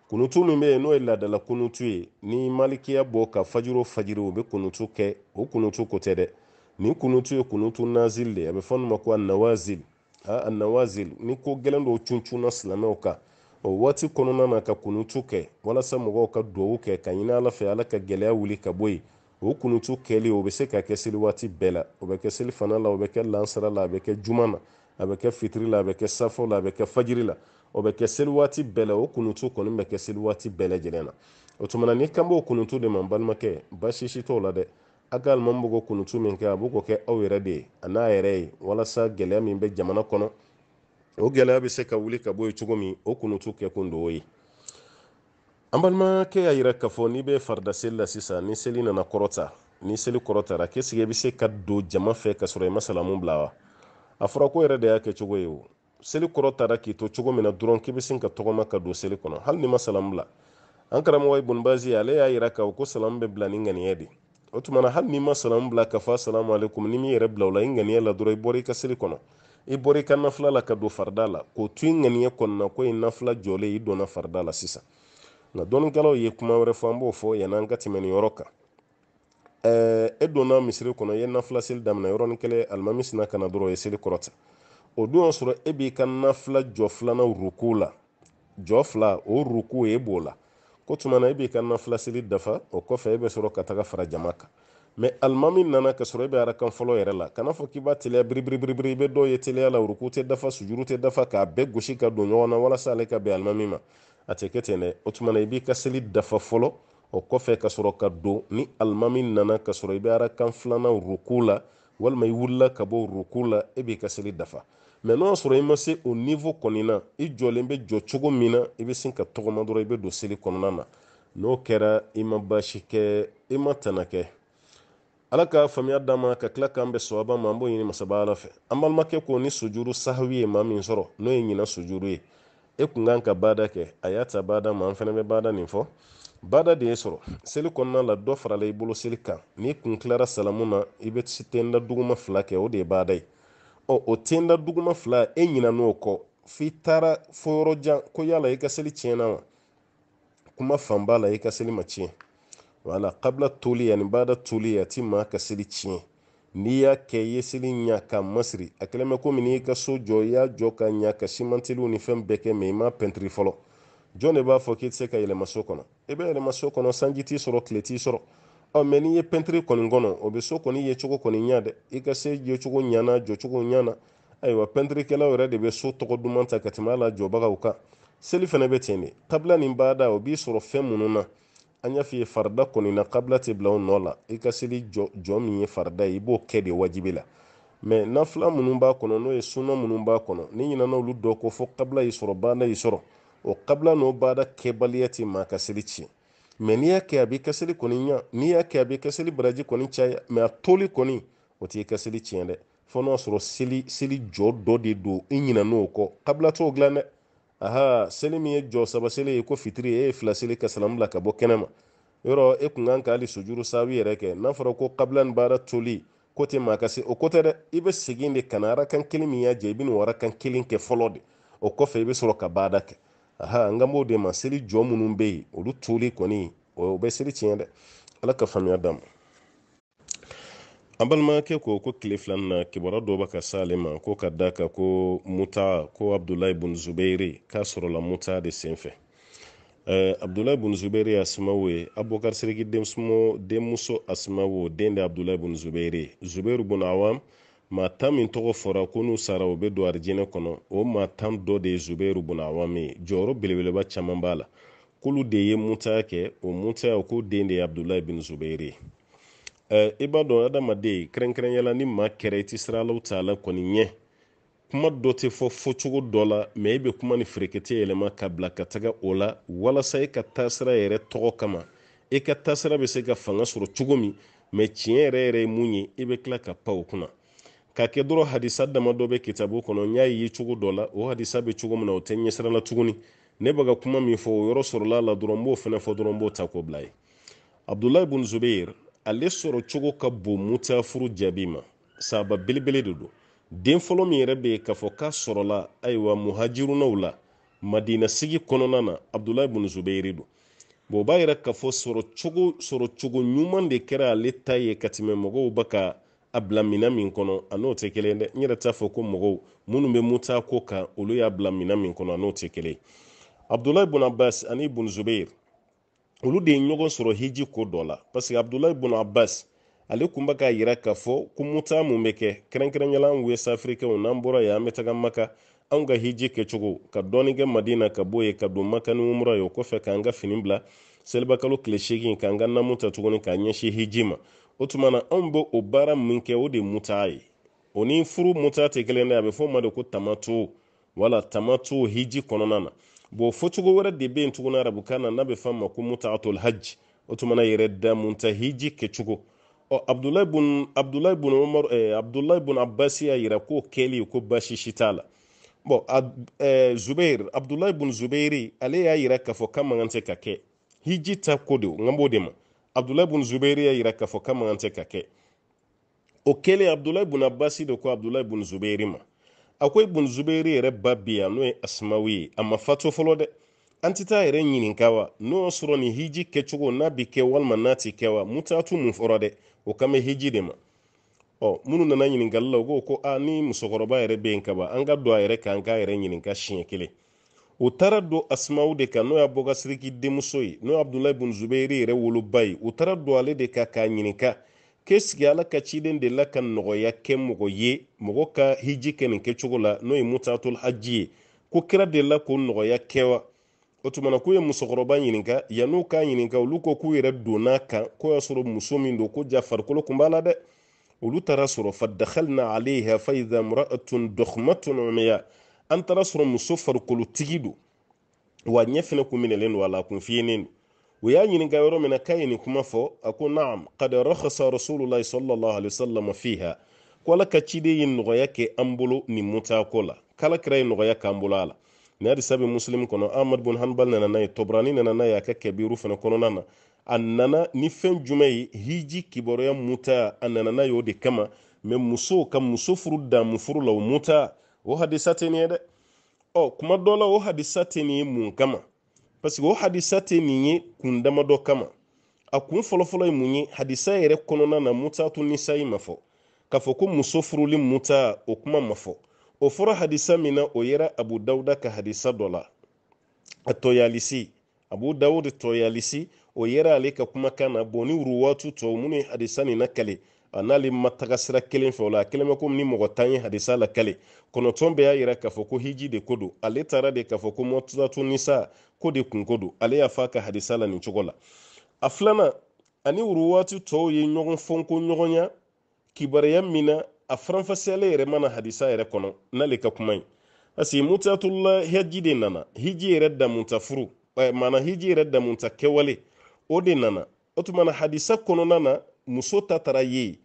kunutu min bɛ n'o ye laadala kunutu ye ni malikiya bɔ ka fajiro o fajiri u bɛ kunutu kɛ o kunutu ko tɛ dɛ nin kunutu ye kunutu nazil le ye a bɛ fɔ ko nawazil a nawazil ni ko gɛlɛn dɔw cuncunna silamɛw ka o waati kɔnɔna na ka kunutu kɛ walasa mɔgɔw ka duwawu kɛ ka ɲini ala fɛ ala ka gɛlɛya wuli ka bɔ yen o kunutu kɛli o be se ka kɛ seli waati bɛɛ la o bɛ kɛ selifana la o bɛ kɛ lansara la a bɛ kɛ juma na a bɛ kɛ fitiri la a bɛ kɛ safo la a bɛ kɛ fajiri la o bɛ kɛ seli waati bɛɛ o kunutu kɔni bɛ kɛ seli waati bɛɛ na o tuma n'i kan b'o kunutu de ma balimakɛ basisi la dɛ a ka alimami b'o kunutu min kɛ a b'o k'o kɛ aw yɛrɛ de ye a n'a yɛrɛ ye walasa gɛlɛya min bɛ jamana kɔnɔ o gɛlɛya bɛ se ka wuli ka bɔ yen cogo min o kunutu kɛ kun do o ye an balimakɛ y'a yira k'a fɔ n'i bɛ farida seli la sisan ni seli nana kɔrɔta ni seli kɔrɔtara k'esike i bɛ se ka don jama fɛ ka sɔrɔ i ma salamu bila wa a fɔra ko yɛrɛ de y'a kɛ ye o seli kɔrɔ tara k'i to cogo min na dɔrɔn k'i bɛ sin ka tɔgɔma ka don seli kɔnɔ hali ni ma salam bila an karamɔgɔ ibn bazi ale y'a yira k'a fɔ ko salam bɛ bila ni ŋaniya de o tuma na hali n'i ma salam bila ka fɔ asalamu alaikum ni m'i yɛrɛ bila o la i ŋaniya la dɔrɔn i bɔra i ka seli kɔnɔ i bɔra i ka nafila la ka don farida la k'o to i ŋaniya kɔnɔna ko i nafila jɔlen i donna farida la sisan nka dɔnnikɛlaw ye kuma wɛrɛ fɔ an b'o fɔ yanni an ka tɛmɛ nin yɔrɔ kan ɛɛ e donna misiri kɔnɔ i ye nafila seli daminɛ yɔrɔnin kelen alimami sina kana dɔrɔn o ye seli kɔrɔta o dun y'a sɔrɔ e b'i ka nafila jɔ filanan ruku la jɔ fila o ruku e b'o la ko tuma na e b'i ka nafila seli dafa o kɔfɛ e bɛ sɔrɔ ka taga fara jama kan mɛ alimami nana ka sɔrɔ e bɛ arakan fɔlɔ yɛrɛ la kana fɔ k'i b'a teliya biribiribiri i bɛ dɔw ye teliya la ruku tɛ dafa sujuru tɛ dafa k'a bɛɛ gosi ka don ɲɔgɔn na walasa ale ka bɛn alimami ma a tɛ kɛ ten dɛ o tuma na i b'i ka seli dafa fɔlɔ o kɔfɛ ka sɔrɔ ka don ni alimami nana ka sɔrɔ i bɛ arakan filanan ruku la walima i wulila ka bɔ ruku la e b'i ka seli dafa mɛ n'o y'a sɔrɔ i ma se o nivo kɔni na i jɔlen bɛ jɔ cogo min na i bɛ sin ka tɔgɔma dɔrɔn i bɛ don seli kɔnɔna na n'o kɛra i ma baasi kɛ i ma tana kɛ ala ka faamuya d'an ma ka tila k'an bɛ sawaba ma an b'o ɲini masaba ala fɛ an balimakɛ ko ni sojuru sahawi ye maa min sɔrɔ n'o ye ɲinan sojuru ye e kun kan ka baada kɛ a y'a ta baada ma an fana bɛ baada nin fɔ bada de ye sɔrɔ seli kɔnɔna la dɔ farala i bolo seli kan n'i kun tilara salamu na i bɛ tenda duguma fila kɛ o de ye bada ye ɔ o tenda duguma fila e ɲina n'o kɔ f'i taara fo ko yala i ka seli tiɲɛna wa kuma fan la i ka seli ma tiɲɛ wala kabila toli ani bada toli a ti maa ka seli tiɲɛ n'i y'a kɛ i ye seli ɲa k'a masiri a kɛlen komi n'i ka so jɔ i y'a jɔ ka ɲa ka simanteliw ni fɛn bɛɛ kɛ mɛ i m'a pɛntiri fɔlɔ jɔn de b'a fɔ k'i tɛ se ka yɛlɛma so kɔnɔ eh i bɛ yɛlɛma so kɔnɔ sanji t'i sɔrɔ tile t'i sɔrɔ ɔ mɛ n'i ye pɛntiri kɔni kɔnɔ o oh, bɛ so kɔni ye cogo kɔni ɲa dɛ i ka se yecogo ɲana jɔcogo ɲana ayiwa pɛntirikɛlaw yɛrɛ de bɛ so tɔgɔ duman ta ka tɛmɛ a la jɔbagaw kan seli fana bɛ ten de kabila nin baada o b'i sɔrɔ fɛn minnu na an y'a f'i ye farida kɔni na kabila tɛ bila o nɔ la i ka seli jɔ jɔ min ye farida ye i b'o kɛ de wajibi la mɛ nafila minnu b'a kɔnɔ n'o ye sunna minnu b'a kɔnɔ ni ɲinana olu dɔ ko fɔ kabila y'i sɔrɔ baada y'i sɔrɔ o kabila n'o baada kɛbaliya ti maa ka seli mɛ n'i y'a kɛ a b'i kaseli kɔni ɲa n'i y'a kɛ a b'i kaseli baraji kɔni caya mɛ a toli kɔni o t'i kaseli tiɲɛ dɛ fo n'a sɔrɔ seli seli jɔ dɔ de don i ɲinɛ n'o kɔ kabila t'o dilan dɛ aha seli min ye jɔ saba seli ye ko fitiri e ye fila seli ka salamu bila ka bɔ kɛnɛ yɔrɔ e kun kan ka hali sojuru saabi yɛrɛ kɛ n'a fɔra ko kabila ni baara toli ko tɛ maa ka se o ko tɛ dɛ i bɛ segin de ka na arakan kelen min y'a jɛ i bɛ n'o arakan kelen kɛ fɔlɔ de o kɔfɛ i bɛ sɔrɔ ka baada kɛ aha n ka de ma seli jɔ minnu be yen olu toli kɔni o bɛ seli tiɲɛ dɛ ala ka faamuya d'a ma an balimakɛ ko ko tile filani na kibaruya dɔ bɛ ka s'ale ma ko ka da kan ko muta ko abdulayi bun zubeyiri k'a sɔrɔla muta de sen fɛ uh, eh, abdulayi bun zubeyiri asimawo ye abubakar seriki denmuso denmuso asimawo den de abdulayi bun zubeyiri zubeyiri bun awam maa tan min tɔgɔ fɔra ko n'u sara u bɛ don arijinɛ kɔnɔ o maa tan dɔ de ye zubeyiru bun ye jɔyɔrɔ belebeleba caman b'a la k'olu de ye mutaya kɛ o mutaya k'o den de ye abdulayi bin zubeyiri ye i b'a dɔn adamaden kɛrɛnkɛrɛnyala ni maa kɛra i tɛ sira alaw ta ala kɔni ɲɛ kuma dɔ tɛ fɔ fɔcogo dɔ la mɛ i bɛ kuma ni feerekete yɛlɛma ka bila ka taga o la walasa e ka taasira yɛrɛ tɔgɔ kama e ka taasira bɛ se ka fanga sɔrɔ cogo min mɛ tiɲɛ yɛrɛ yɛrɛ ye mun ye i bɛ tila ka pan o kunna ka kɛ dɔrɔn hadisa dama dɔ be kitabu kɔnɔ n y'a ye cogo dɔ la o hadisa bɛ cogo min na o tɛ ɲɛsira la tuguni ne bɛ kuma min fɔ o yɔrɔ sɔrɔla la dɔrɔn n b'o fana fɔ dɔrɔn b'o ta k'o bila ye abdulayi bun zubeir ale sɔrɔ cogo ka bon muta jaabi ma saba belebele de don den fɔlɔ min yɛrɛ bɛ k'a fɔ k'a sɔrɔla ayiwa muhajirunaw la madina kɔnɔna na abdulayi bun zubeiri don bon o b'a yira k'a fɔ sɔrɔ cogo sɔrɔ cogo ɲuman de kɛra ale ta ye ka tɛmɛ mɔgɔw bɛ a bila mina min kɔnɔ a n'o tɛ kelen dɛ n yɛrɛ t'a fɔ ko mɔgɔw minnu bɛ muta ko kan olu y'a bila mina min kɔnɔ a n'o tɛ kelen abdulayi bun abbas ani bun zubeir olu de ye ɲɔgɔn sɔrɔ hiji ko dɔ la parce abdulayi bun abbas ale kun bɛ k'a yira k'a fɔ ko muta mun bɛ kɛ kɛrɛnkɛrɛnyala an west afirikɛnw n'an bɔra yen an bɛ taga maka anw ka hiji kɛcogo ka dɔɔni kɛ madina ka bɔ yen ka don maka ni umura ye o kɔfɛ k'an ka fini bila selibakalo tile seegin k'an ka namu ta tuguni k'a ɲɛsin hiji ma o tuma na anw bɛ o baara min kɛ o de muta ye o ni furu muta tɛ kelen dɛ a bɛ fɔ o ma de ko tamato wala tamato hiji kɔnɔna na bon fɔcogo wɛrɛ de bɛ yen tuguni arabukan na n'a bɛ f'a ma ko mutaatul hajj o tuma na yɛrɛ da munta hiji kɛcogo ɔ abdulayi bun abdulayi bun umaru ɛɛ abdulayi bun abasi y'a yira k'o kɛli ko baasi si t'a la bon ɛɛ zubeyiri abdulayi bun zubeyiri ale y'a yira k'a fɔ k'a man kan tɛ ka kɛ hiji ta ko de nka b'o de ma abdulayi bun zubairi y'a yira k'a fɔ k'a man ka kɛ o kele abdulayi bun abasi de ko abdulayi bun zubairi ma a ko ibun zubairi yɛrɛ ba bi n'o ye asimawi ye a ma fato fɔlɔ dɛ an tɛ taa yɛrɛ ɲininka wa n'o y'a sɔrɔ nin hiji kɛcogo n'a bi kɛ walima n'a ti kɛ wa mutatu mun fɔra dɛ o kan bɛ hiji de ma ɔ minnu nana ɲininkali la u ko ko a ni musokɔrɔba yɛrɛ bɛ yen kaban an ka don a yɛrɛ kan an k'a yɛrɛ ɲininka siɲɛ kelen o taara don asimaw de kan n'o y'a siriki denmuso ye n'o ye bin bun zubeyiri yɛrɛ woloba ye u taara don ale de kan k'a ɲininka k'esigi ala ka ciden de la ka nɔgɔya kɛ mɔgɔ ye mɔgɔ ka hiji kɛ nin kɛcogo la n'o ye mutatul haji ye ko kira de la k'o nɔgɔya kɛ wa o na k'u ye musokɔrɔba ɲininka yann'u k'a ɲininka olu ko k'u yɛrɛ donn'a kan ko y'a sɔrɔ muso min don ko ja farikolo kun b'a la dɛ olu taara sɔrɔ fadakhalna alayha fa idha imra'atun dukhmatun umiya an taara sɔrɔ muso farikolotigi don wa ɲɛ fɛnɛ kun minɛlen don a kun fiyenen don u y'a ɲininka yɔrɔ min na k'a ye nin kuma fɔ a ko naam kad rahasa rasulullahi sallallahu alaihi wasallam fiha ko ala ka ciden ye nɔgɔya kɛ an bolo nin mutako la kala kira ye nɔgɔya k'an bolo a la ni hadisa bɛ muslim kɔnɔ ahmad bun hanbal nana n'a ye tɔbrani nana n'a ye a ka kɛbiru fana kɔnɔna na a nana ni fɛn jumɛn ye hiji kibaruya muta a nana n'a ye o de kama mɛ musow ka muso furu damu furu la o muta o hadisa tɛ nin ye dɛ oh, ɔ kuma dɔ la o hadisa tɛ nin mun kama paseke o hadisa tɛ nin ye kun damadɔ kama a kun fɔlɔfɔlɔ ye mun ye hadisa yɛrɛ kɔnɔna na muta to nisayi ma fɔ k'a fɔ ko muso furuli muta o kuma ma fɔ o fɔra hadisa min na o yɛra abu dawuda ka hadisa dɔ la a tɔyalisi abu dawud tɔyalisi o yɛrɛ ale ka kumakan na bɔn ni ruwatu tɔw minnu ye hadisa nin na kale n'ale ma taga sira kelen fɛ o la a kelen bɛ komi ni mɔgɔ tan ye hadisa kale kɔnɔntɔn bɛɛ y'a yira k'a fɔ ko hiji de ko don ale taara de k'a fɔ ko mɔtutatu nisa ko de ko don ale y'a fɔ a ka hadisa la nin cogo la a filanan ani waati tɔw ye ɲɔgɔn fɔnko ɲɔgɔnya kibaruya min na a faranfasiyalen yɛrɛ mana hadisa yɛrɛ kɔnɔ n'ale ka kuma ye parce que mutatula hiji de nana hiji yɛrɛ damunta furu hiji yɛrɛ damunta kɛwale o de nana o tuma na hadisa kɔnɔna na muso ta tara ye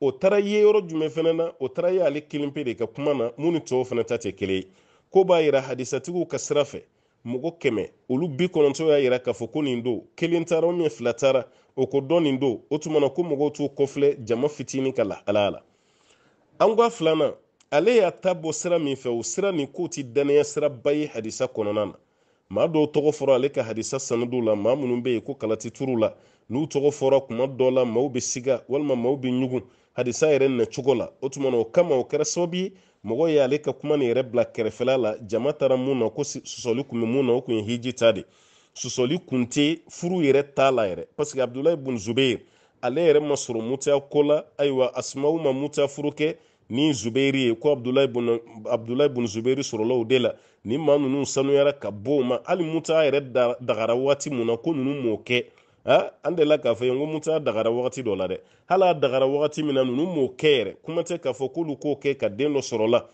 o tara ye yɔrɔ jumɛn fɛnɛ na o tara ye ale kelen pe de ka kuma na mun ni tɔw fɛnɛ ta tɛ kelen ye ko b'a yira hadisatigiw ka sira fɛ mɔgɔ kɛmɛ olu bi kɔnɔntɔn y'a yira k'a fɔ ko nin don kelen taara ubiyɛn fila taara o ko dɔ nin don o tuma na ko mɔgɔw t'u kɔfilɛ jama fitinin ka lahala la an ka filanan ale y'a ta bɔ sira min fɛ o sira nin k'o ti danaya sira ba ye hadisa kɔnɔna na maa dɔw tɔgɔ fɔra ale ka hadisa sanudow la maa minnu bɛ yen ko kalati turu la n'u tɔgɔ fɔra kuma dɔ la maw be siga walima maw be ɲugu hadisa yɛrɛ nacogo la o tuma o kama o kɛra sababu ye mɔgɔ y'ale ka kuma nin yɛrɛ bila kɛrɛfɛla la jama taara mun na ko sɔsɔli kun bɛ mun na o kun ye hiji ta de sɔsɔli kun tɛ furu yɛrɛ t'a la yɛrɛ paseke abudulayi bun zubeyir ale yɛrɛ ma sɔrɔ mutiya ko la ayiwa asimaw ma mutiya furu kɛ ni zubeyiri ye ko abudulayi bun abudulayi bun zubeyiri sɔrɔla o de la nin maa ninnu sanuyara ka bɔ o ma hali mutiya yɛrɛ dagara waati mun na ko ninnu m'o kɛ an delila k'a fɔ ye ko musa dagara wagati dɔ la dɛ hali a dagara wagati min na ninnu m'o kɛ yɛrɛ kuma tɛ k'a fɔ k'olu k'o kɛ ka den dɔ sɔrɔ la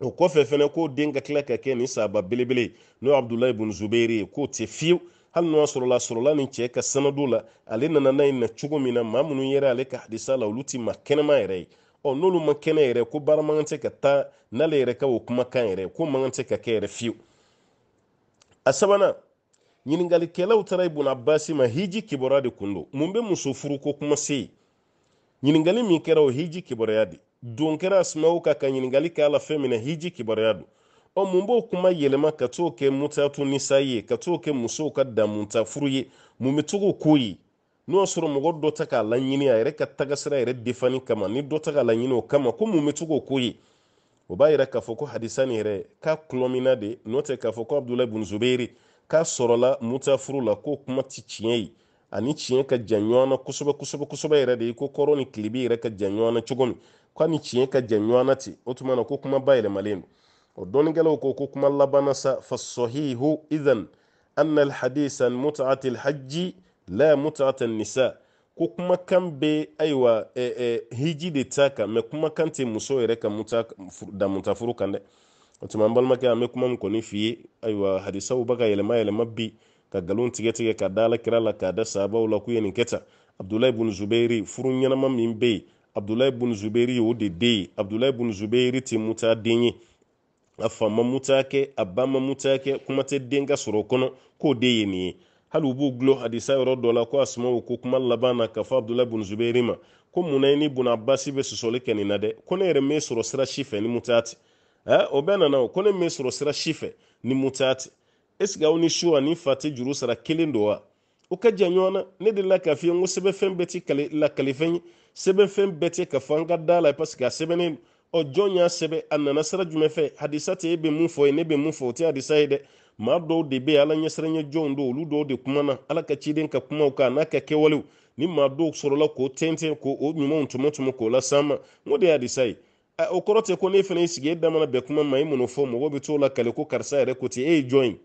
o kɔfɛ fɛnɛ ko den ka tila ka kɛ nin saaba belebele n'o abdulayi bun zubeyri ye k'o tɛ fiyewu hali n'o sɔrɔ la nin cɛ ka sanadu la ale nana n'a ye na cogo min na maa minnu yɛrɛ ale ka hadisa la olu ti ma kɛnɛma yɛrɛ ye ɔ n'olu ma kɛnɛ yɛrɛ ko baara man kan tɛ ka taa n'ale yɛrɛ ka o kumakan yɛrɛ ko man kan ka kɛ yɛrɛ fiyewu a ɲiningalikɛlaw taara ibun basi ma hiji kibaruya de kun do mun be muso furuko kuma se ɲiningali min kɛra o hiji kibaruya de don kɛra asumaw ka ka ɲiningali kɛ ala fɛn min na hiji kibaruya do ɔ mun b'o kuma yɛlɛma ka t'o kɛ mutatu nisa ye ka t'o kɛ musow ka damunta furu ye mun be togo ko ye n'o y'a sɔrɔ mɔgɔ dɔ ta k'a laɲini a yɛrɛ ka tagasira yɛrɛ defani kama ni dɔ ta k'a laɲini o kama ko mun be togo ko ye o b'a yira k'a fɔ ko hadisa yɛrɛ k'a kulɔmina de nɔ tɛ k'a fɔ ko abdulahi bun k'a sɔrɔla musa furu la k'o kuma ti tiɲɛ ye ani tiɲɛ ka jan ɲɔgɔn kosɛbɛ kosɛbɛ kosɛbɛ yɛrɛ de ko kɔrɔ ni kilebi yɛrɛ ka jan ɲɔgɔn cogo min k'a ni tiɲɛ ka jan ɲɔgɔn ten o tuma na ko kuma bayɛlɛmalen don o dɔnnikɛlaw ko ko kuma labanna sa fasahihu idan anna alhadisa an mut'ati la mut'ata nisa ko kuma kan bɛ ayiwa hiji de ta kan mɛ kuma kan tɛ muso yɛrɛ ka muta da mutafuru kan dɛ o tuma an balimakɛ an bɛ kuma min kɔni f'i ye ayiwa hadisaw bɛ yɛlɛma yɛlɛma bi ka galon tigɛ tigɛ ka da ala la k'a da sahabaw la k'u ye nin kɛ tan abdulayi bun zubeyiri furu ɲɛnama min bɛ yen abdulayi bun zubeyiri o de den ye abdulayi bun zubeyiri tɛ muta den ye a fa ma muta kɛ a ba ma muta kɛ kuma tɛ den ka sɔrɔ kɔnɔ k'o de ye nin ye hali u b'u gulo hadisa yɔrɔ dɔ la ko asumaw ko kuma laban na ka fɔ abdulayi bun zubeyiri ma ko munna i ni bun abasi bɛ sɔsɔli kɛ nin na dɛ ko ne yɛrɛ m'e sɔrɔ sira si fɛ ni muta tɛ Eh, o bɛɛ nana o ko ne min sɔrɔ sira si fɛ ni mutaa tɛ est ce que aw ni su ani fa tɛ juru sara kelen don wa o ka jan ɲɔgɔn na ne delila k'a f'i ye n ko sɛbɛnfɛn bɛɛ tɛ kale lakalifɛn ye sɛbɛnfɛn bɛɛ tɛ ka fɔ an ka da la parce que a sɛbɛnnen ɔ jɔn y'a sɛbɛ a nana sira jumɛn fɛ hadisa tɛ e bɛ mun fɔ ye ne bɛ mun fɔ o tɛ hadisa ye dɛ maa dɔw de bɛ yen ala ɲɛsiranɲɛ jɔnw don olu dɔw de kumana ala ka ciden ka kumaw kan a n'a ka kɛwalew ni maa dɔw sɔrɔla k'o tɛntɛn k'o ɲumanw tɔmɔtɔmɔ k'o las'an ma n ko de ye hadisa ye o kɔrɔ tɛ ko ne fana sigi e da mana kuma ma i mun fɔ mɔgɔw bɛ t'o lakale ko karisa yɛrɛ ko ten e ye jɔn ye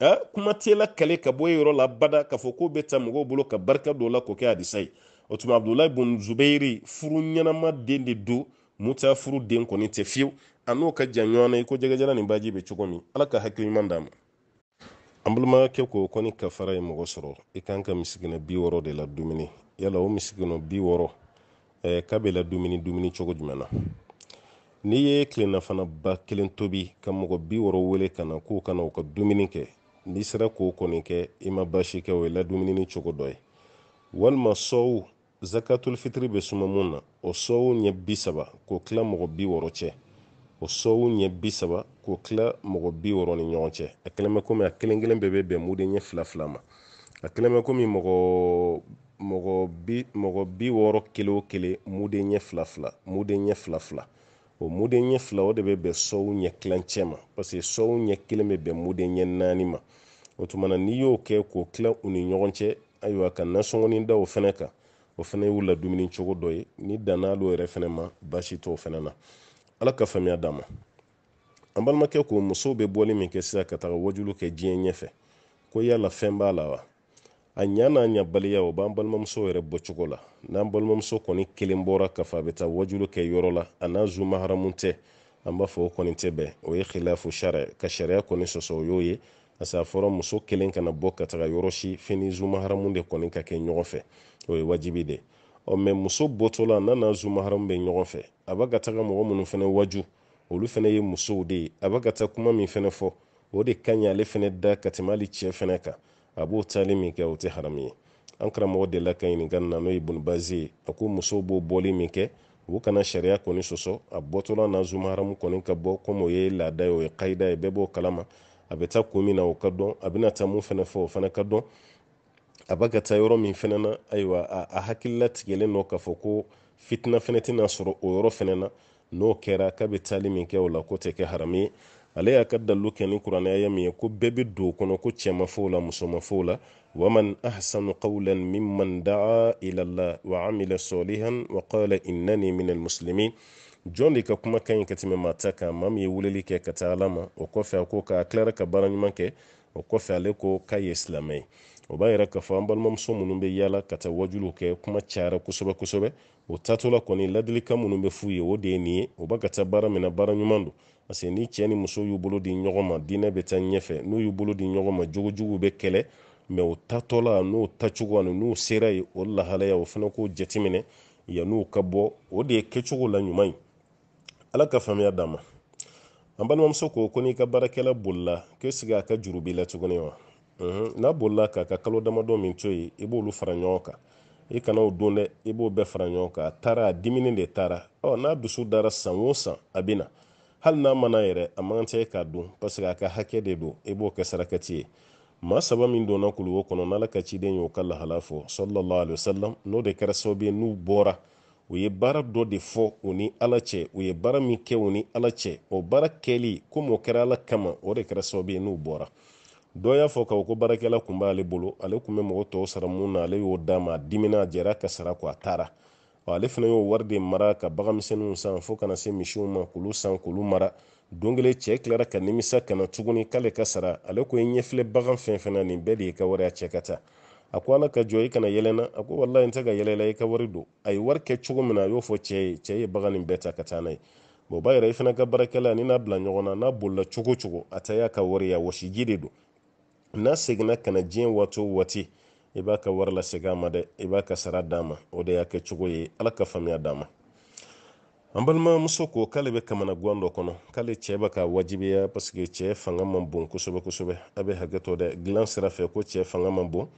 eh, kuma t'e lakale ka bɔ e yɔrɔ la bada k'a fɔ k'o bɛ ta mɔgɔw bolo ka barika don la k'o kɛ hadisa ye o tuma abudulayi bun zubeyiri furu ɲɛnama den de don muta furu den kɔni tɛ fiyewu a n'o ka jan ɲɔgɔn na i ko jɛgɛjalan nin baji bɛ cogo min ala ka hakili ɲuman d'a ma an balimakɛ ko kɔni kafara ye mɔgɔ sɔrɔ i kan ka misiginɛ bi wɔɔrɔ de la dumuni yala o misiginɛ bi wɔɔrɔ eh, k'a bɛ la dumuni dumuni cogo jumɛn na n'i ye tilennafanaba kelen tobi ka mɔgɔ bi wɔrɔ wele ka na k'u kana u ka dumuni kɛ n'i sera k'o kɔni kɛ i ma basi kɛ o ye ladumuni ni cogo dɔ ye walima sɔw zakatul bɛ suma mun na o sɔw ɲɛ bi saba k'o tila mɔgɔ bi wɔɔrɔ cɛ o sɔw ɲɛ bi saba k'o tila mɔgɔ bi wɔɔrɔ ni ɲɔgɔn cɛ a kelen bɛ komi a kelen kelen bɛɛ bɛ bɛn muden ɲɛ fila fila ma a kelen bɛ komi mɔgɔ mɔgɔ bi mɔgɔ bi wɔɔrɔ kelen o kelen muden ɲɛ fila fila muden ɲɛ fila fila o muden ɲɛ fila o de bɛ bɛn sɔw ɲɛ kilancɛ ma paseke sɔw ɲɛ kelen bɛ bɛn muden ɲɛ naani ma o tuma na n'i y'o kɛ k'o tila u ni ɲɔgɔn cɛ ayiwa ka nasɔngɔni da o fɛnɛ kan o fɛnɛ y'u la dumuni cogo dɔ ye ni danna al'o yɛrɛ fɛnɛ ma baasi t'o fɛnɛ na ala ka faamuya d'a ma an balimakɛ ko musow bɛ bɔli min kɛ sisan ka taga wajulu kɛ diɲɛ ɲɛfɛ ko yala fɛn b'a la wa a ɲa n'a ɲabaliya o b'an balimamuso yɛrɛ bɔcogo la n'an balimamuso kɔni kelen bɔra kafa a bɛ taa wajulu kɛ yɔrɔ la a n'a zu maharamu tɛ an b'a fɔ o kɔni tɛ bɛn o ye khilafu sariya ka sariya kɔni sɔsɔ o y'o ye parce a fɔra muso kelen kana bɔ ka taga yɔrɔ si fini zu de kɔni ka kɛ ɲɔgɔn fɛ o ye wajibi de ɔ mɛ muso bɔtɔla n'a n'a zu bɛ ɲɔgɔn fɛ a b'a ka taga mɔgɔ minnu fɛnɛ waju olu fɛnɛ ye musow de ye a b'a ka taa kuma min fɛnɛ fɔ o de ka ɲi ale fɛnɛ da ka tɛmɛ hali cɛ fɛnɛ kan a b'o taali min kɛ o tɛ haramu ye an karamɔgɔ de la ka ɲininka na n'o ye bonibazi ye a ko musow b'o bɔli min kɛ u kana sariya kɔni sɔsɔ a bɔtɔla nazuma haramu kɔni ka bɔ komi o ye laada ye o ye kayida ye bɛɛ b'o kalama a bɛ taa ko min na o ka dɔn a bɛna taa mun fɛnɛ fɔ o fana ka dɔn a b'a ka taa yɔrɔ min fɛnɛ na ayiwa a hakilila nɔ k'a fɔ ko fitina fɛnɛ tɛna sɔrɔ o yɔrɔ fɛnɛ na n'o kɛra k'a bɛ taali min kɛ o la k'o tɛ kɛ haramu ye ale y'a ka dalu kɛ ni kuranɛya min ye ko bɛɛ be do kɔnɔ ko cɛ ma la muso ma la waman ahsanu qawlan mimman daa ila llah wa amila salihan wa qala innani min almuslimin jɔn de ka kuma ka ɲi ka tɛmɛ maa kan maa min ye weleli kɛ ka taa ala ma o kɔfɛ a ko k'a tilara ka baara ɲuman kɛ o kɔfɛ ale ko k'a ye silamɛ ye o b'a yira k'a fɔ an balimamuso minnu bɛ yaala ka taa wajuliw kɛ kuma cayara kosɛbɛ kosɛbɛ o taatɔla kɔni ladilikan minnu bɛ f'u ye o de ye nin ye o b'a ka taa baara min na baara ɲuman don parce que ni cɛɛ ni muso y'u bolo di ɲɔgɔn ma diinɛ bɛ taa ɲɛfɛ n'u y'u bolo di ɲɔgɔn ma jogojuguw bɛ kɛlɛ mɛ o tatɔla n'o tacogo ani n'u sera ye o lahalaya o fana k'o jatiminɛ yan'u ka bɔ o de ye kɛcogo la ɲuman ye ala ka faamuya d'a ma an balimamuso ko ko n'i ka baarakɛla bolila k'e sigi a ka juru b'i la tuguni wa n'a bolila k'a ka kalo damadɔ min to yen i b'olu fara ɲɔgɔn kan i kana o don dɛ i b'o bɛɛ fara ɲɔgɔn kan a taara a diminen de taara ɔ n'a dusu dara san o san a bɛ na hali n'a mana yɛrɛ a man tɛ k'a dun paseke a ka hakɛ de don i b'o kɛ sarakati ye maa saba min donna kuluwo kɔnɔ n'ala ka ciden y'o ka lahala fɔ sallallahu alaihi wasallam n'o de kɛra sababu ye n'u bɔra u ye baara dɔ de fɔ u ni ala cɛ u ye baara min kɛ u ni ala cɛ o baara kɛli komi o kɛra ala kama o de kɛra sababu ye n'u bɔra dɔ y'a fɔ k'a ko baarakɛla kun b'ale bolo ale kun bɛ mɔgɔ tɔw sara mun na ale y'o d'a ma a dimina a jɛra ka sara taara ale fana y'o wari de mara ka baganmisɛnninw san fo kana se misiw ma k'olu san k'olu mara don kelen cɛ tilara ka nimisa kana tuguni k'ale ka sara ale ko i ɲɛfilɛ bagan fɛn fɛn nin bɛɛ de y'i ka wari a cɛ ka taa a ko ala ka jɔ i kana yɛlɛna a ko walayi n tɛ ka yɛlɛla i ka wari don a ye wari kɛ cogo min na a y'o fɔ cɛ ye cɛ ye bagan nin bɛɛ ta ka taa n'a ye o b'a yira i fana ka baarakɛla ni n'a bila ɲɔgɔn na n'a bolila cogo cogo a ta y'a ka wari ye wɔsiji de don n'a seginna kana diɲɛ waati o waati i b'a ka wari lasegi a ma dɛ i b'a ka sara d'a ma o de y'a kɛ cogo ye ala ka faamuya d'a ma an balimamuso ko k'ale bɛ kamana guwan dɔ kɔnɔ k'ale cɛ bɛ ka wajibiya paseke cɛ fanga man bon kosɛbɛ kosɛbɛ a bɛ hakɛ dɛ dilan sira fɛ ko cɛ fanga man bon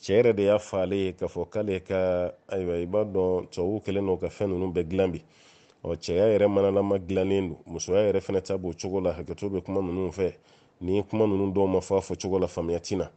cɛ yɛrɛ de y'a fɔ ale ye k'a fɔ k'ale ka ayiwa i b'a dɔn tubabuw kɛlen don ka fɛn ninnu bɛɛ dilan bi ɔ cɛya yɛrɛ manalama dilannen don musoya yɛrɛ fɛnɛ ta b'o cogo la hakɛto bɛ kuma ninnu fɛ ni kuma ninnu dɔw ma fɔ a fɔ cogo la faamuya ti na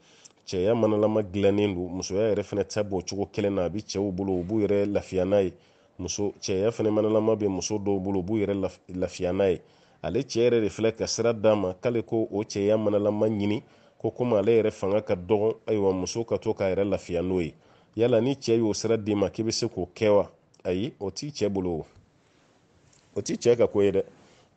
cɛya manalama dilannen don musoya yɛrɛ fɛnɛ ta b'o cogo kelen na a bi cɛw bolo u b'u yɛrɛ lafiya n'a ye muso cɛya fɛnɛ manalama bɛ muso dɔw bolo u b'u yɛrɛ lafiya n'a ye ale cɛ yɛrɛ de filɛ ka sira d'a ma k'ale ko o cɛya manalama ɲini ko komi ale yɛrɛ fanga ka dɔgɔ ayiwa muso ka to k'a yɛrɛ lafiya n'o ye yala ni cɛ y'o sira d'i ma k'i bɛ se k'o kɛ wa ayi o t'i cɛ bolo o t'i cɛ ka ko ye dɛ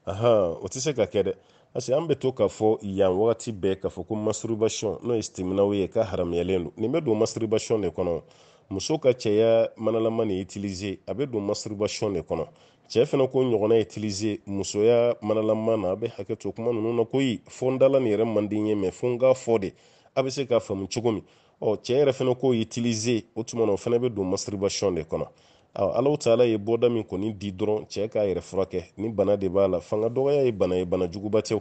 ahan o tɛ se ka kɛ dɛ parce que an bɛ to k'a fɔ yan wagati bɛɛ k'a fɔ ko masturbation n'o ye siminaw ye k'a haramuyalen don nin bɛ don masturbation de kɔnɔ muso ka cɛya manalama nin itilize a bɛ don masturbation de kɔnɔ cɛ fana ko ɲɔgɔnna itilize musoya manalama na a bɛ hakɛ to kuma ninnu na koyi fo n dala nin yɛrɛ man di n ye mɛ fo n k'a fɔ de a bɛ se k'a faamu cogo min ɔ cɛ yɛrɛ fana k'o itilize o tuma na o fana bɛ don masturbation de kɔnɔ ala ta ye bɔda min kɔni di dɔrɔn cɛ k'a yɛrɛ furakɛ ni bana de b'a la fanga dɔgɔya ye bana ye bana juguba tɛ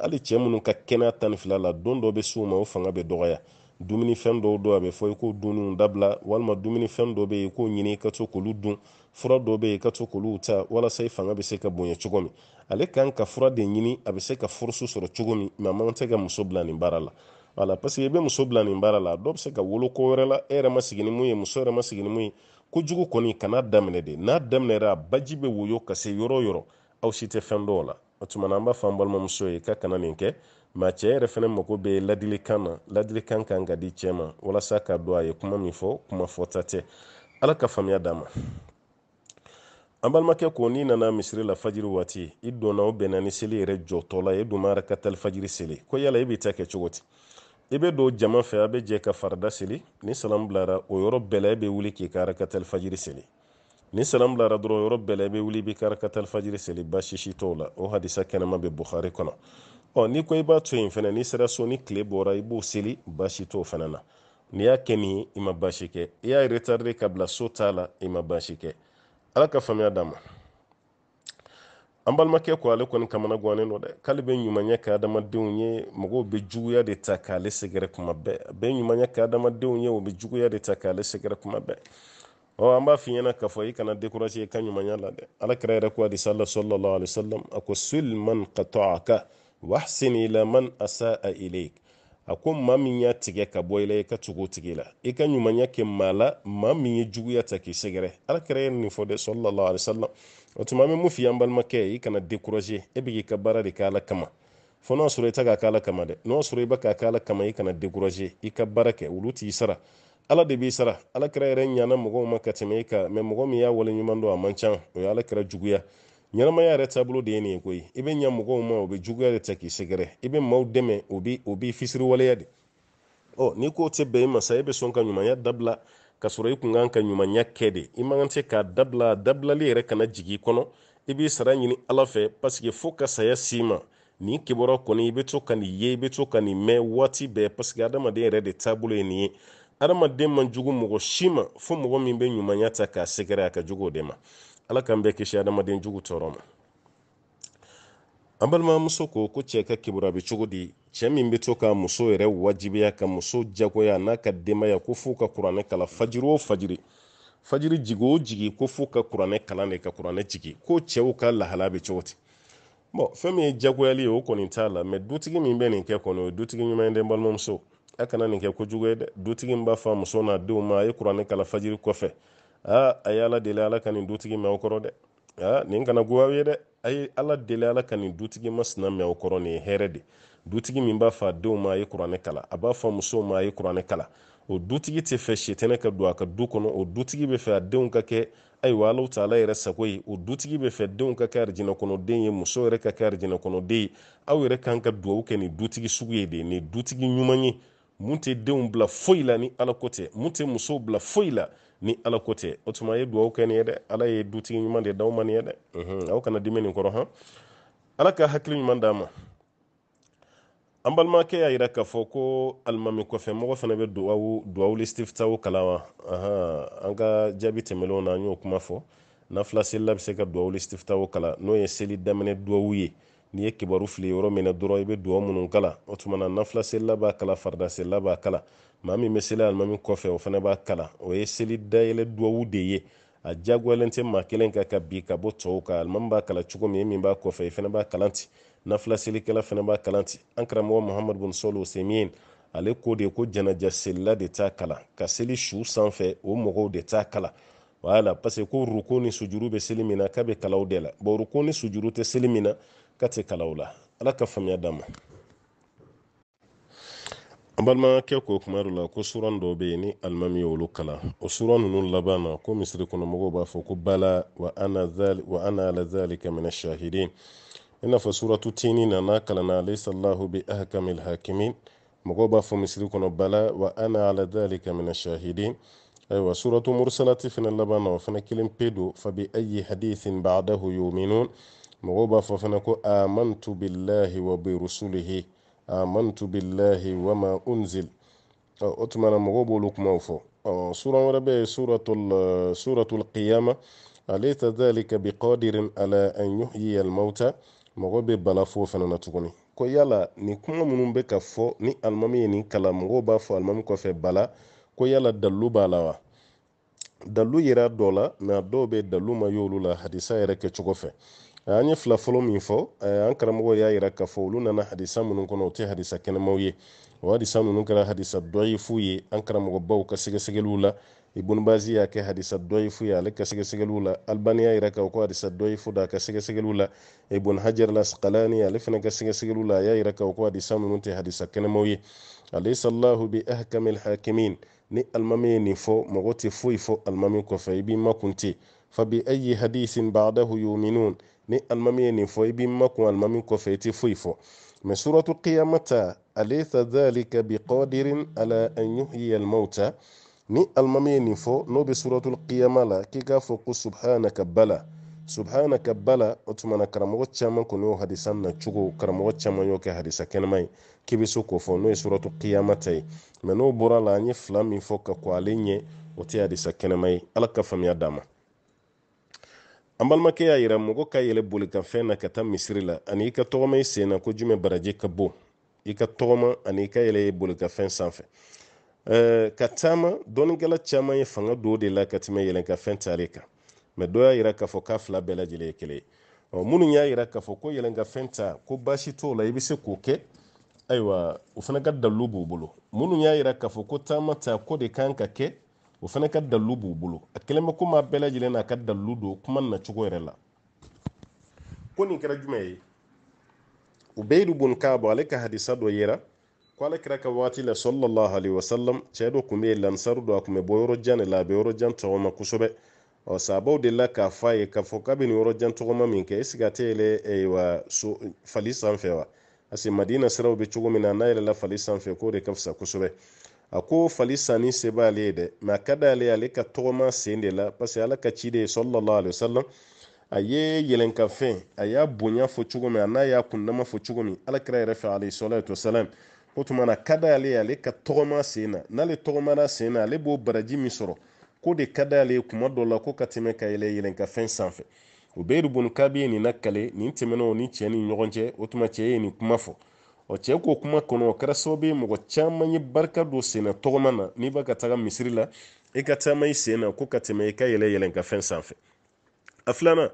hali cɛ minnu ka kɛnɛya tan fila la don dɔ bɛ s'u ma o fanga bɛ dɔgɔya dumunifɛn dɔw don a bɛ fɔ i k'o dunniw dabila walima dumunifɛn dɔ bɛ yen i k'o ɲini ka to k'olu dun fura dɔ bɛ yen ka to k'olu ta walasa i fanga bɛ se ka bonya cogo min ale kan ka fura de ɲini a bɛ se ka furuso sɔrɔ cogo min mɛ man tɛ ka muso bila nin baara la wala paseke i bɛ muso bila nin baara la dɔw bɛ se ka wolo wɛrɛ la e yɛrɛ ma sigi mun ye muso yɛrɛ ma sigi mun ye kojugu kɔni kana daminɛ de n'a daminɛra baji be woyo ka se yɔrɔ yɔrɔ aw si tɛ fɛn dɔw la o tuma na an b'a fɔ an balimamuso ye ka kana nin kɛ maa cɛ yɛrɛ fɛnɛ mago bɛ ladilikan na ladilikan kan ka di cɛ ma walasa ka don a ye kuma min fɔ kuma fɔta tɛ ala ka faamuya d'a ma an balimakɛ ko n'i nana misiri la fajiri waati i donna o bɛnna ni seli yɛrɛ jɔtɔ la e dumara yɛrɛ ka tali fajiri seli ko yala e b'i ta kɛ cogo di i be don jama fɛ a be jɛ ka farida seli ni salam bilara o yɔrɔ bɛɛ be i bɛ wuli k'i ka arakatal fajiri seli ni salam bilara dɔrɔn o yɔrɔ bɛɛ i wuli i b'i ka arakatal fajiri seli baasi la o hadisa kɛnɛma be buhari kɔnɔ ɔ n'i ko i b'a to yen fɛnɛ n'i sera so ni tile bɔra i b'o seli baasi t'o fana na n'i y'a kɛ nin ye i ma basi kɛ i y'a retarde ka bila so t'a la i ma baasi kɛ ala ka faamuya d'a ma an balimakɛ ko ale kɔni kamana guwanen nɔ dɛ k'ale bɛ ɲuman kɛ adamadenw ye mɔgɔw bɛ juguya de ta k'ale sɛgɛrɛ kuma bɛɛ a bɛ ɲuman kɛ adamadenw ye o bɛ juguya de ta k'ale sɛgɛrɛ kuma bɛɛ ɔ an b'a f'i k'a fɔ i kana décourager i ka ɲumanya la dɛ alakira yɛrɛ ko hadisa la sallallahu alaihi wasallam a ko sul man qata'aka wahsin ila man asa'a ilayk a ko maa min y'a tigɛ ka bɔ i la i ka tugu tigi la i ka ɲumanya kɛ maa la maa min ye juguya ta k'i sɛgɛrɛ alakira ye nin fɔ dɛ sallallahu alaihi wasallam o tuma an bɛ mun f'i an balimakɛ i kana dekuraze e bɛ k'i ka baara de k'ala kama fo n'a sɔrɔ i ta k'a k'ala kama dɛ n'a sɔrɔ i bɛ k'a k'ala kama i kana dekuraze i ka baara kɛ olu t'i sara ala de b'i sara ala kɛra yɛrɛ ɲana mɔgɔw ma ka tɛmɛ i kan mɛ mɔgɔ min y'a waleɲuman dɔn a man ca o ye ala kɛra juguya ɲɛnamaya yɛrɛ taabolo de ye nin ye koyi i bɛ ɲa mɔgɔw ma o bɛ juguya de ta k'i sɛgɛrɛ i bɛ maaw dɛmɛ o b'i fisiriwaleya de ɔ n'i ko tɛ bɛn i ma sa e sɔn ka ɲumanya dabila ka sɔrɔ i kun kan ka ɲumanya kɛ de i man kan se k'a dabila dabilali yɛrɛ kana jigi kɔnɔ i b'i sara ɲini ala fɛ paseke fo ka saya s'i ma nin kibaruya kɔni i bɛ to ka nin ye i bɛ to ka nin mɛn waati bɛɛ paseke adamaden yɛrɛ de taabolo ye nin ye adamaden man jugu mɔgɔ si ma fo mɔgɔ min bɛ ɲumanya ta k'a sɛgɛrɛ a ka jugu o de ma ala k'an bɛɛ kisi adamaden jugu tɔɔrɔ ma an balimamuso ko ko cɛ ka kibaruya bɛ cogo di cɛ min bɛ to ka muso yɛrɛ wajibiya ka muso jagoya n'a ka denbaya ko f'u ka kuranɛ kalan fajiri o fajiri fajiri jigi o jigi ko f'u ka kuranɛ kalan de ka kuranɛ jigi ko cɛw ka lahala bɛ cogo di bɔn fɛn min ye jagoyali ye o kɔni t'a la mɛ dutigi min bɛ nin kɛ kɔni o ye dutigi ɲuman ye dɛ balimamuso a kana nin kɛ kojugu ye dɛ dutigi min b'a fɔ a muso n'a denw ma a ye kuranɛ kalan fajiri kɔfɛ aa a ye ala deli ala ka nin dutigi mɛn aw kɔrɔ dɛ aa nin kana goya aw ye dɛ a ye ala deli ala ka nin dutigi masina mɛn aw kɔrɔ nin ye hɛrɛ de dutigi min b'a fɛ a denw ma a ye kuranɛ kala a b'a fɔ musow ma a ye kuranɛ kala o dutigi tɛ fɛ sitɛnɛ ka don a ka du kɔnɔ o dutigi bɛ fɛ a denw ka kɛ ayiwa alaw ta yɛrɛ sago ye o dutigi bɛ fɛ denw ka kɛ arijinɛ ye muso yɛrɛ ka kɛ arijinɛ ye aw yɛrɛ kan ka dugawu kɛ nin dutigi sugu ye de nin dutigi ɲuman ye mun tɛ denw bila foyi la ni ala ko tɛ mun tɛ musow bila foyi la ni ala ko tɛ o tuma ye dugawu kɛ nin ye dɛ ala ye dutigi ɲuman de d'aw ma nin ye dɛ aw kana dimi nin kɔrɔ han ala ka hakili ɲuman d'a ma an balimakɛ y'a yira k'a fɔ ko alimami kɔfɛ mɔgɔ fana bɛ duwawu listiftaw kalama an ka jaabi tɛmɛlenw na an y'o kuma fɔ nafila selila se ka duwawu listiftaw kala n'o ye seli daminɛ duwawu ye n'i ye kibaru fili yɔrɔ min dɔrɔn i bɛ duwawu minnu kala o tuma na b'a kala farida b'a kala maa min bɛ seli alimami kɔfɛ o fana b'a kala o ye seli dayɛlɛ duwawu de ye a diyagoyalen tɛ maa kelen ka ka bin ka bɔ tɔw kan alimami b'a kala cogo min e min b'a kɔfɛ i fana b'a kalan ten nafila selikɛla fana b'a kalan ten an karamɔgɔ muhamadu bin sɔl osemin ale ko de ko janaja selila de t'a kalan ka seli su sanfɛ o mɔgɔw de t'a kalan wala parce ko ruko ni sujuru bɛ seli min na k'a bɛ kalaw de la bon ruko ni sujuru tɛ seli min na k'a tɛ kalaw la ala ka faamuya d'a ma an balimakɛ ko kuma dɔ la ko suran dɔw bɛ yen ni alimami ye olu kalan o suran ninnu laban na ko misiri kɔnɔ mɔgɔw b'a fɔ ko bala wa ana ala zalika mina shahidin إن في سورة تيني نانا كلنا ليس الله بأهكم الحاكمين مغوبا فمسلوكنا بلا وأنا على ذلك من الشاهدين أيوة سورة مرسلة فن اللبان وفن كلم بيدو فبأي حديث بعده يؤمنون مغوبا ففنكو آمنت بالله وبرسوله آمنت بالله وما أنزل أتمنى مغوبا لكم أوفو سورة وربي سورة, سورة القيامة أليس ذلك بقادر على أن يحيي الموتى mɔgɔ bɛ bala fo fana na tuguni ko yala ni kuma minnu bɛ ka fɔ ni alimami ye nin kalan mɔgɔw b'a fɔ alimami kɔfɛ bala ko yala dalilu b'a la wa dalilu yera dɔ la mɛ dɔw bɛ dalilu ma y'olu la hadisa yɛrɛ kɛcogo fɛ an ye fila fɔlɔ min fɔ an karamɔgɔ y'a yira k'a fɔ olu nana hadisa minnu kɔnɔ o tɛ hadisa kɛnɛmaw ye o hadisa ninnu kɛra hadisa dɔ ye f'u ye an karamɔgɔbaw ka sɛgɛsɛgɛliw la ibun bazi y'a kɛ hadisa dɔyifu ya lek sege sɛgɛsɛgɛliw la albania ira k'a ko hadisa dɔyifu da ka sege sɛgɛsɛgɛliw la ibun hajar lasqalani ya fana ka sɛgɛsɛgɛliw la a y'a ira k'a ko hadisa munte hadisa ken ye alaysa allah bi al hakimin ni al mamini fo mogoti fo tɛ al mamin ko kɔfɛ b'i fa bi ayi hadisin badahu yuminun ni al mamini fo fɔ i b'i makun alimami kɔfɛ i tɛ foyi fɔ mɛ suratu qiyamata alaysa dhalika biqadirin ala an yuhyiya almauta ni alimami ye nin fɔ n'o be suratul qiyama la k'i k'a fɔ ko subhanaka bala subhanaka bala o tumana karamɔgɔ caman kɔni y'o hadisa na cogo karamɔgɔ caman y'o kɛ hadisa kɛnɛma ye k'i be se k'o fɔ n'o ye suratu qiyama ta ye mɛ n'o bɔra la an ye fila min fɔ ka kɔ ale ɲɛ o tɛ hadisa kɛnɛma ye ala ka faamuya d'a ma an balimakɛ y'a yira mɔgɔ ka yɛlɛ bolikanfɛn na ka taa misiri la ani i ka tɔgɔma i sen na ko jumɛn baraje ka bo i ka tɔgɔma ani i ka yɛlɛ bolikafɛn sanfɛ Uh, ka taama dɔnnikɛla caman ye fanga do de la ka tɛmɛ yɛlɛnkafɛn tare kan mɛ dɔ y'a yira k'a fɔ k'a fila bɛɛ lajɛlen ye kelen ye minnu y'a yira k'a fɔ ko yɛlɛnkafɛn ta ko baasi t'o la i bɛ se k'o kɛ ayiwa o fana ka dalilu b'u bolo minnu y'a yira k'a fɔ ko taama ta ko de kan ka kɛ o fana ka dalilu b'u bolo a kɛlen bɛ komi a bɛɛ lajɛlen n'a ka dalilu don kuma nacogo yɛrɛ la ko nin kɛra jumɛn ye ubeyidu bun ale ka hadisa dɔ yera kala kira ka wagati la sallallahu alaihi wasallam cɛɛ dɔ kun do a kun bɛ la a bɛ yɔrɔjan tɔgɔma kosɛbɛ ɔ sabaw de la k'a fɔ ye k'a fɔ k'a bɛ nin yɔrɔjan tɔgɔma min kɛ est a tɛ yɛlɛ so fali sanfɛ wa parce madina siraw bɛ cogo min na n'a yɛlɛla fali sanfɛ k'o de ka fisa kosɛbɛ a ko fali se b'ale ye dɛ mɛ a ka ale ka tɔgɔma sen de la parce ala ka ci sallallahu alaihi wasallam a ye yɛlɛnkafɛn a y'a bonya fɔ cogo min n'a y'a kundama fɔ cogo min ala kira yɛrɛ fɛ alayhi salatu wasalam o tumana na ka d'ale ale ka tɔgɔma sen na n'ale tɔgɔmana sen na ale b'o baraji min sɔrɔ ko de ka d'ale ye kuma dɔ la ko ka tɛmɛ ka yɛlɛ yɛlɛnkafɛn sanfɛ o bɛɛ ribon ka bɛ nin nakale nin tɛmɛna ni cɛ ni ɲɔgɔn cɛ o tuma cɛ ye nin kuma fɔ ɔ cɛ k'o kuma kɔnɔ o kɛra sababu ye mɔgɔ caman ye barika don senna tɔgɔma na n'i b'a ka taga misiri la i ka taama i sen na ko ka tɛmɛ i ka yɛlɛ yɛlɛnkafɛn sanfɛ a filanan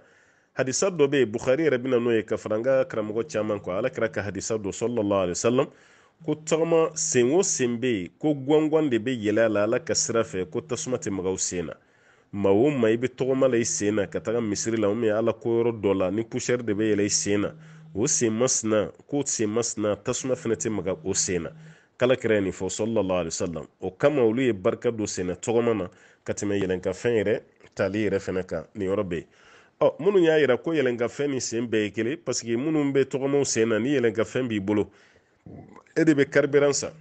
hadisa dɔ bɛ yen bukhari yɛrɛ bɛ n'o ye ka fara n ka karamɔgɔ caman kɔ ala kɛra ka hadisa dɔ sɔlɔlɔ alayhi salam ko tɔgɔma sen o sen bɛ yen ko gɔngɔn de bɛ yɛlɛ a la ala ka sira fɛ ko tasuma tɛ maga sen na maa o maa i bɛ tɔgɔma la i sen na ka taga misiri la ala ko dɔ la ni pusɛri de bɛ yɛlɛ i sen na o sen masina k'o sen masina tasuma fana tɛ maga o sen na kala kɛra ye nin fɔ sallallahu alaihi wasallam o kama olu ye barika don senna tɔgɔma na ka tɛmɛ yɛlɛnkafɛn yɛrɛ tali yɛrɛ fana kan nin yɔrɔ bɛ yen ɔ minnu y'a yira ko yɛlɛnkafɛn ni sen bɛɛ ye kelen paseke minnu bɛ tɔgɔmaw sen na ni yɛlɛnkafɛn b'i bolo e de bɛ karibiran san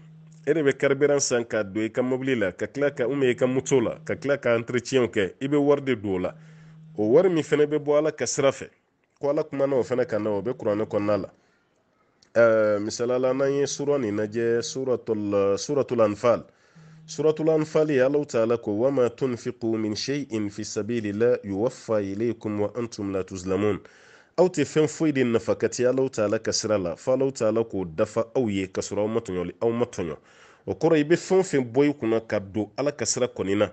e de bɛ karibiran san ka don i ka mobili la ka tila ka i ka moto la ka tila ka antireciyɛnw kɛ i bɛ wari de don o la o wari min fɛnɛ bɛ bɔ ala ka sira fɛ ko ala kumana o fɛnɛ kan o bɛ kuranɛ kɔnɔna la misalala n'an ye sura nin lajɛ suratul anfal ye alahu taala ko wama tunfiqu min shay'in fi sabilillah yuwaffa ilaykum wa antum la tuzlamun aw tɛ fɛn foyi de nafa ka ti alaw taala ka sira la fɔ alaw taala k'o dafa aw ye ka sɔrɔ aw ma tɔɲɔli aw ma tɔɲɔ o kɔrɔ i bɛ fɛn fɛn bɔ i kunna ka don ala ka sira kɔni na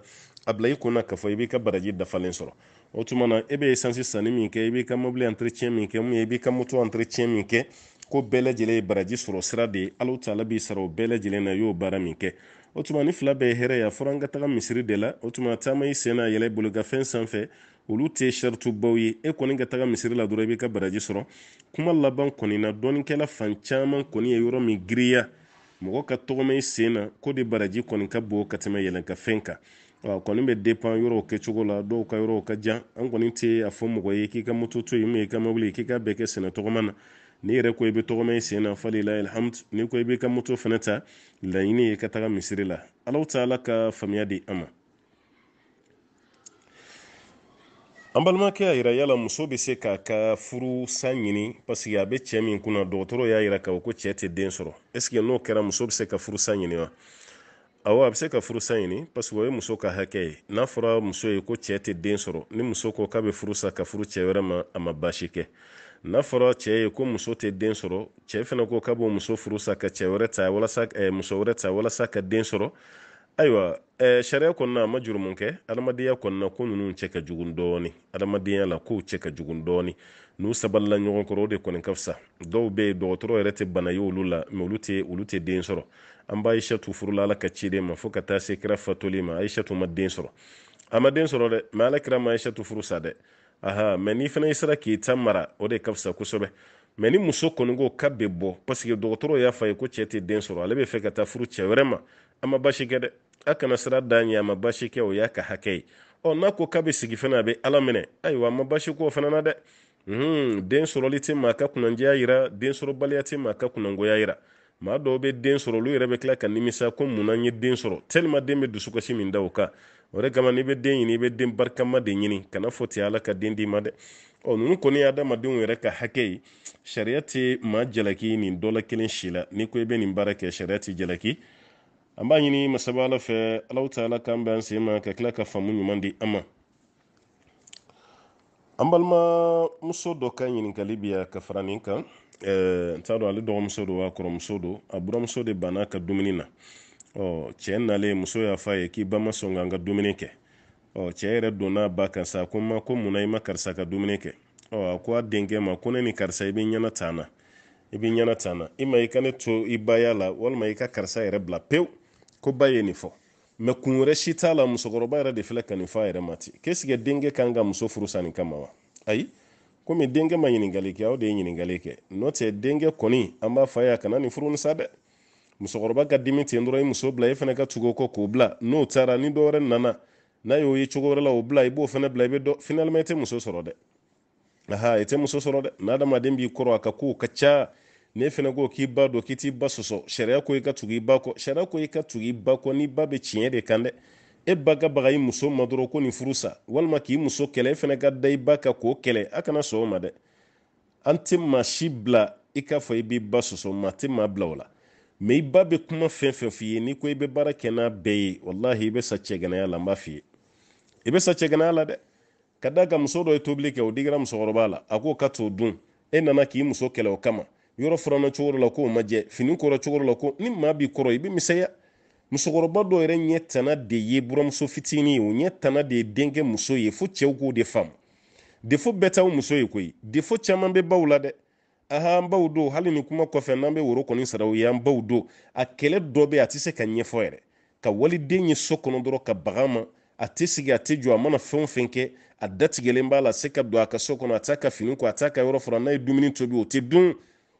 a bila i kunna k'a fɔ i b'i ka baraji dafalen sɔrɔ o tuma na e bɛ esansi sanni min kɛ i b'i ka mobili entretien min kɛ mun ye i b'i ka moto entretien min kɛ ko bɛɛ lajɛlen ye baraji sɔrɔ sira de ye alaw taala b'i sara o bɛɛ lajɛlen na y'o baara min kɛ o tuma ni fila bɛɛ hɛrɛ ye fɔra an ka taga misiri de la o tuma taama i sen n'a yɛlɛ bolokafɛn sanfɛ olu tɛ saritubaw ye e kɔni ka taga misiri la dɔrɔn i b'i ka baraji sɔrɔ kuma laban kɔni na dɔɔnikɛla fan caman kɔni ye yɔrɔ min giriya mɔgɔ ka tɔgɔmɛ i sen na ko de baraji kɔni ka bon ka tɛmɛ yɛlɛnkafɛn kan a kɔni bɛ depan yɔrɔw kɛcogo la dɔw ka yɔrɔw ka jan an kɔni tɛ a fɔ mɔgɔ ye k'i ka moto to yen i ka mobili k'i ka bɛɛ kɛ sɛnɛ tɔgɔma na n'i yɛrɛ ko i bɛ tɔgɔma i sen na falila alhamdu n'i ko i b'i ka moto fana ta laɲini ye ka taga misiri la alaw ta ala ka faamuya di an ma an balimakɛ y'a yira yala muso be se k'a ka furu san ɲini parsike a be cɛɛ min kunna dɔgɔtɔrɔ y'a yira k'a ko cɛɛ tɛ den sɔrɔ eske n'o kɛra muso be se ka furu san ɲini wa awɔ a be se ka furu san ɲini parsike o ye muso ka hakɛ ye n'a fɔra muso ye ko cɛɛ tɛ den sɔrɔ ni muso ko k'a be furu sa ka furu cɛɛ wɛrɛ ma a ma basi kɛ n'a fɔra cɛɛ ye ko muso tɛ den sɔrɔ cɛɛ fɛnɛ ko ka b'o muso furu sa ka cɛɛ wɛrɛ ta walasa muso wɛrɛ ta walasa ka den sɔrɔ ayiwa eh, sariya kɔnɔna a ma jurumu kɛ adamadenya kɔnɔna ko ninnu cɛ ka jugu dɔɔni adamadenya la kow cɛ ka jugu dɔɔni n'u sabalila ɲɔgɔn kɔrɔ o de kɔni ka fisa dɔw bɛ yen dɔgɔtɔrɔ yɛrɛ tɛ bana ye olu la mɛ olu tɛ olu tɛ den sɔrɔ an b'a ayisatu furula ala ka ciden ma fo ka taa se kira fatoli ma ayisatu ma den sɔrɔ a ma den sɔrɔ dɛ mɛ ala kira ma ayisatu furu sa dɛ aha mɛ n'i fana sera k'i ta mara o de ka fisa kosɛbɛ mɛ ni muso kɔni ko ka bɛ bɔ paseke dɔgɔtɔrɔ y'a fa ye ko cɛ tɛ den sɔrɔ ale bɛ fɛ ka taa furu cɛ wɛrɛ ma a ma basi kɛ dɛ a kana sira da ɲɛ a ma basi kɛ o y'a ka hakɛ ye ɔ n'a ko k'a bɛ sigi fana a bɛ ala minɛ ayiwa a ma basi k'o fana na dɛ hmm, den sɔrɔli tɛ maa ka kunnandiya yira den sɔrɔbaliya tɛ maa ka kunnangoya yira maa dɔw bɛ den sɔrɔ olu yɛrɛ bɛ tila ka nimisa ko munna n ye den sɔrɔ tɛlima den bɛ dusukasi min da o kan o de kama n'i bɛ den ɲini i bɛ den barikama de ɲini kana fɔ ten ala ka den d'i ma dɛ ɔ ninnu kɔni ye adamadenw yɛrɛ ka hakɛ ye sariya tɛ maa jalaki nin dɔ la kelen si la n'i ko i bɛ nin baara kɛ sariya tɛ jalaki an b'a ɲini masaba ala fɛ alaw ta ala k'an bɛn an sen ma ka tila ka faamu ɲuman di an ma an balima muso dɔ ka ɲininkali bi ka fara nin kan eh, n t'a dɔn ale dɔgɔmuso do a kɔrɔmuso do a buramuso de banna ka dumuni na ɔ cɛ nalen muso y'a fɔ a ye k'i ba ma sɔn ka ka dumuni kɛ ɔ cɛ yɛrɛ donna a ba kan sa ko ma ko munna i ma karisa ka dumuni kɛ ɔ a ko a denkɛ ma ko ne ni karisa i bɛ ɲɛna ta na i bɛ ɲɛna ta na i ma i ka ne to i ba la walima i ka karisa yɛrɛ bila pewu ko ba ye nin fɔ mɛ kun wɛrɛ si t'a la musokɔrɔba yɛrɛ de filɛ ka nin fɔ a yɛrɛ ma ten k'esike denkɛ kan ka muso furu sa nin kama wa ayi komi denkɛ ma ɲiningali kɛ aw de ye ɲiningali kɛ n'o tɛ denkɛ kɔni an b'a fɔ ya kana nin furu nin sa dɛ musokɔrɔba ka dimi ten dɔrɔn i muso bila i fana ka tugu o kɔ k'o bila n'o taara ni dɔwɛrɛ nana n'a y'o ye cogo wɛrɛ la o bila i b'o fana bila i bɛ dɔ finalima i tɛ muso sɔrɔ dɛ aha i tɛ muso sɔrɔ dɛ n'a adamaden b'i kɔrɔ a ka kow ka ca ne fana ko k'i ba do k'i t'i ba sɔsɔ sariya ko i ka tugu i ba kɔ sariya ko i ka tugu i ba kɔ n'i ba bɛ tiɲɛ de kan dɛ e ba ka baga i muso ma dɔrɔn ko nin furu sa walima k'i muso kɛlɛ e fana ka da i ba ka k'o kɛlɛ a kana sɔn o ma dɛ an tɛ maa si bila i k'a fɔ i b'i ba sɔsɔ maa tɛ maa bila o la mɛ i ba bɛ kuma fɛn fɛn f'i ye n'i ko i bɛ baara kɛ n'a bɛɛ ye walahi i bɛ sa cɛgɛnɛya la n b'a f'i ye i bɛ sa cɛgɛnɛya la dɛ ka d'a kan muso dɔ ye tobili kɛ o digira musokɔrɔba la a k'o ka t'o dun e nana k'i muso kɛlɛ o kama yɔrɔ furanna cogo la k'o ma fini kora cogo la ko ni maa b'i kɔrɔ i bɛ misɛnya musokɔrɔba dɔ yɛrɛ ɲɛ tana de ye buramuso fitinin ye o ɲɛ tana de ye denkɛ muso ye fo cɛw k'o de faamu defo bɛɛ t'aw muso ye koyi defo caman bɛ baw la dɛ aha an baw do hali ni kuma kɔfɛ n'an bɛ woro kɔni sara u ye an baw do a kɛlɛ dɔ bɛ a tɛ se ka ɲɛfɔ yɛrɛ ka waliden ye so kɔnɔ dɔrɔn ka bagan ma a tɛ sigi a tɛ jɔ a mana fɛn o fɛn kɛ a datigɛlen b'a la se ka don a ka so kɔnɔ a t'a ka fini ko a t'a ka yɔrɔ furan n'a ye dumuni tobi o tɛ dun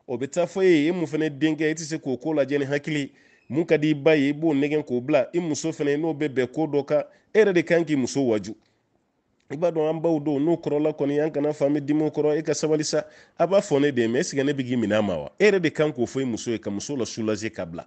o bɛ taa fɔ ye e mun fana denkɛ e tɛ se k'o ko lajɛ ni hakili mun ka di i ba ye i b'o nɛgɛn k'o bila i muso fana n'o bɛ bɛn ko dɔ kan e yɛrɛ de kan k'i muso waju i b'a dɔn an baw don n'u kɔrɔla kɔni an kana faami dimiw kɔrɔ e ka sabali sa a b'a fɔ ne de mɛ ɛseke ne bɛ k'i minɛ ma wa e yɛrɛ de kan k'o fɔ i muso ye ka muso la sulaze ka bila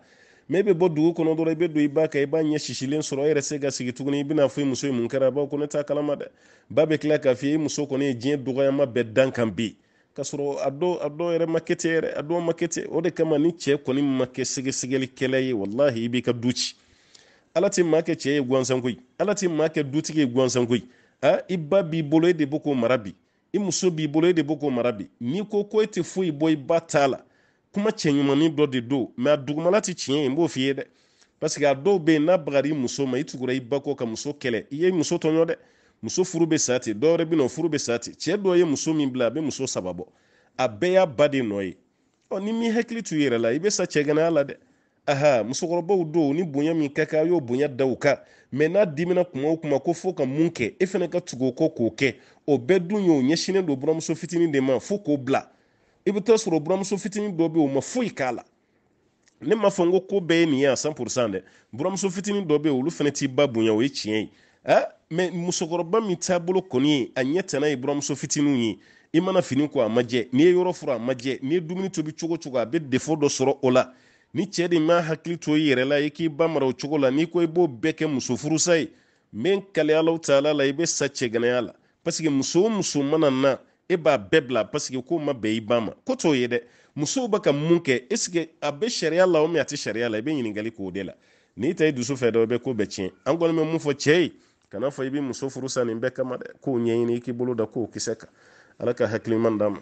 mɛ e bɛ bɔ dugu kɔnɔ dɔrɔn i bɛ don i b'a kan i b'a ɲɛ sisilen sɔrɔ e yɛrɛ se ka sigi tuguni i bɛna fɔ i muso ye mun kɛra baw ko ne t'a kalama dɛ ba bɛ tila k'a fɔ i muso kɔni ye diɲɛ dɔgɔyama bɛɛ dan kan bi k'a sɔrɔ a dɔw a dɔw yɛrɛ ma kɛ ten yɛrɛ a dɔw ma kɛ ten o de kama ni cɛ kɔni ma kɛ sɛgɛsɛgɛlikɛla ye walahi i b'i ka du ci ala tɛ maa kɛ cɛ ye gansan koyi ala tɛ maa kɛ dutigi ye gansan koyi a i ba b'i bolo e de b'o k'o mara bi i muso b'i bolo e de b'o k'o mara bi n'i ko ko e tɛ foyi bɔ i ba t'a la kuma cɛɲumanin dɔ de don mɛ a dugumala tɛ tiɲɛ ye n b'o f'i ye dɛ parce a dɔw bɛ yen n'a bagar'i muso ma i tugura i ba kɔ ka muso kɛlɛ i ye muso tɔɲɔ dɛ muso furu bɛ sa ten dɔwɛrɛ bɛ na furu bɛ sa ten cɛ dɔ ye muso min bila a bɛ muso saba bɔ a bɛɛ y'a ba de nɔ ye ɔ ni min hakili t'u yɛrɛ la i bɛ sa cɛganaya la dɛ aha musokɔrɔbaw don ni bonya min ka kan a y'o bonya da u kan mɛ n'a dimina kuma o kuma ko fo ka mun kɛ e fana ka tugu o kɔ k'o kɛ o bɛɛ dun y'o ɲɛsinnen don buramuso fitinin de ma fo k'o bila i bɛ taa sɔrɔ buramuso fitinin dɔ bɛ yen o ma foyi k'a la ne m'a fɔ n ko ko bɛɛ ye nin ye a 100% dɛ buramuso fitinin dɔ bɛ yen olu fana t'i ba bonya o ye tiɲɛ ye Eh? mɛ musokɔrɔba min taabolo kɔni ye a ɲɛ tɛna ye buramuso fitininw ye i mana fini ko e e a ma n'i ye yɔrɔ fura a ma n'i ye dumuni tobi cogo cogo a bɛ defo dɔ sɔrɔ o la ni cɛ de ma hakili to i e yɛrɛ la i k'i ba mara o cogo la n'i ko i b'o bɛɛ kɛ muso furusa ye n bɛ n la i bɛ sa cɛgɛnɛya la paseke muso o muso mana na e b'a bɛɛ bila paseke k'o ma bɛn i ba ma ko t'o ye dɛ musow bɛ ka mun kɛ esike a bɛ sariya la o min a tɛ sariya la i bɛ ɲininkali k'o de la n'i ta i dusu fɛ dɔrɔn i bɛ ko bɛɛ tiɲɛ an kɔni bɛ mun fɔ cɛ ye kan'a fɔ i bɛ muso furu sanni bɛɛ kama dɛ k'u ɲɛɲini i k'i bolo da kow kisɛ kan ala ka hakiliman d'a ma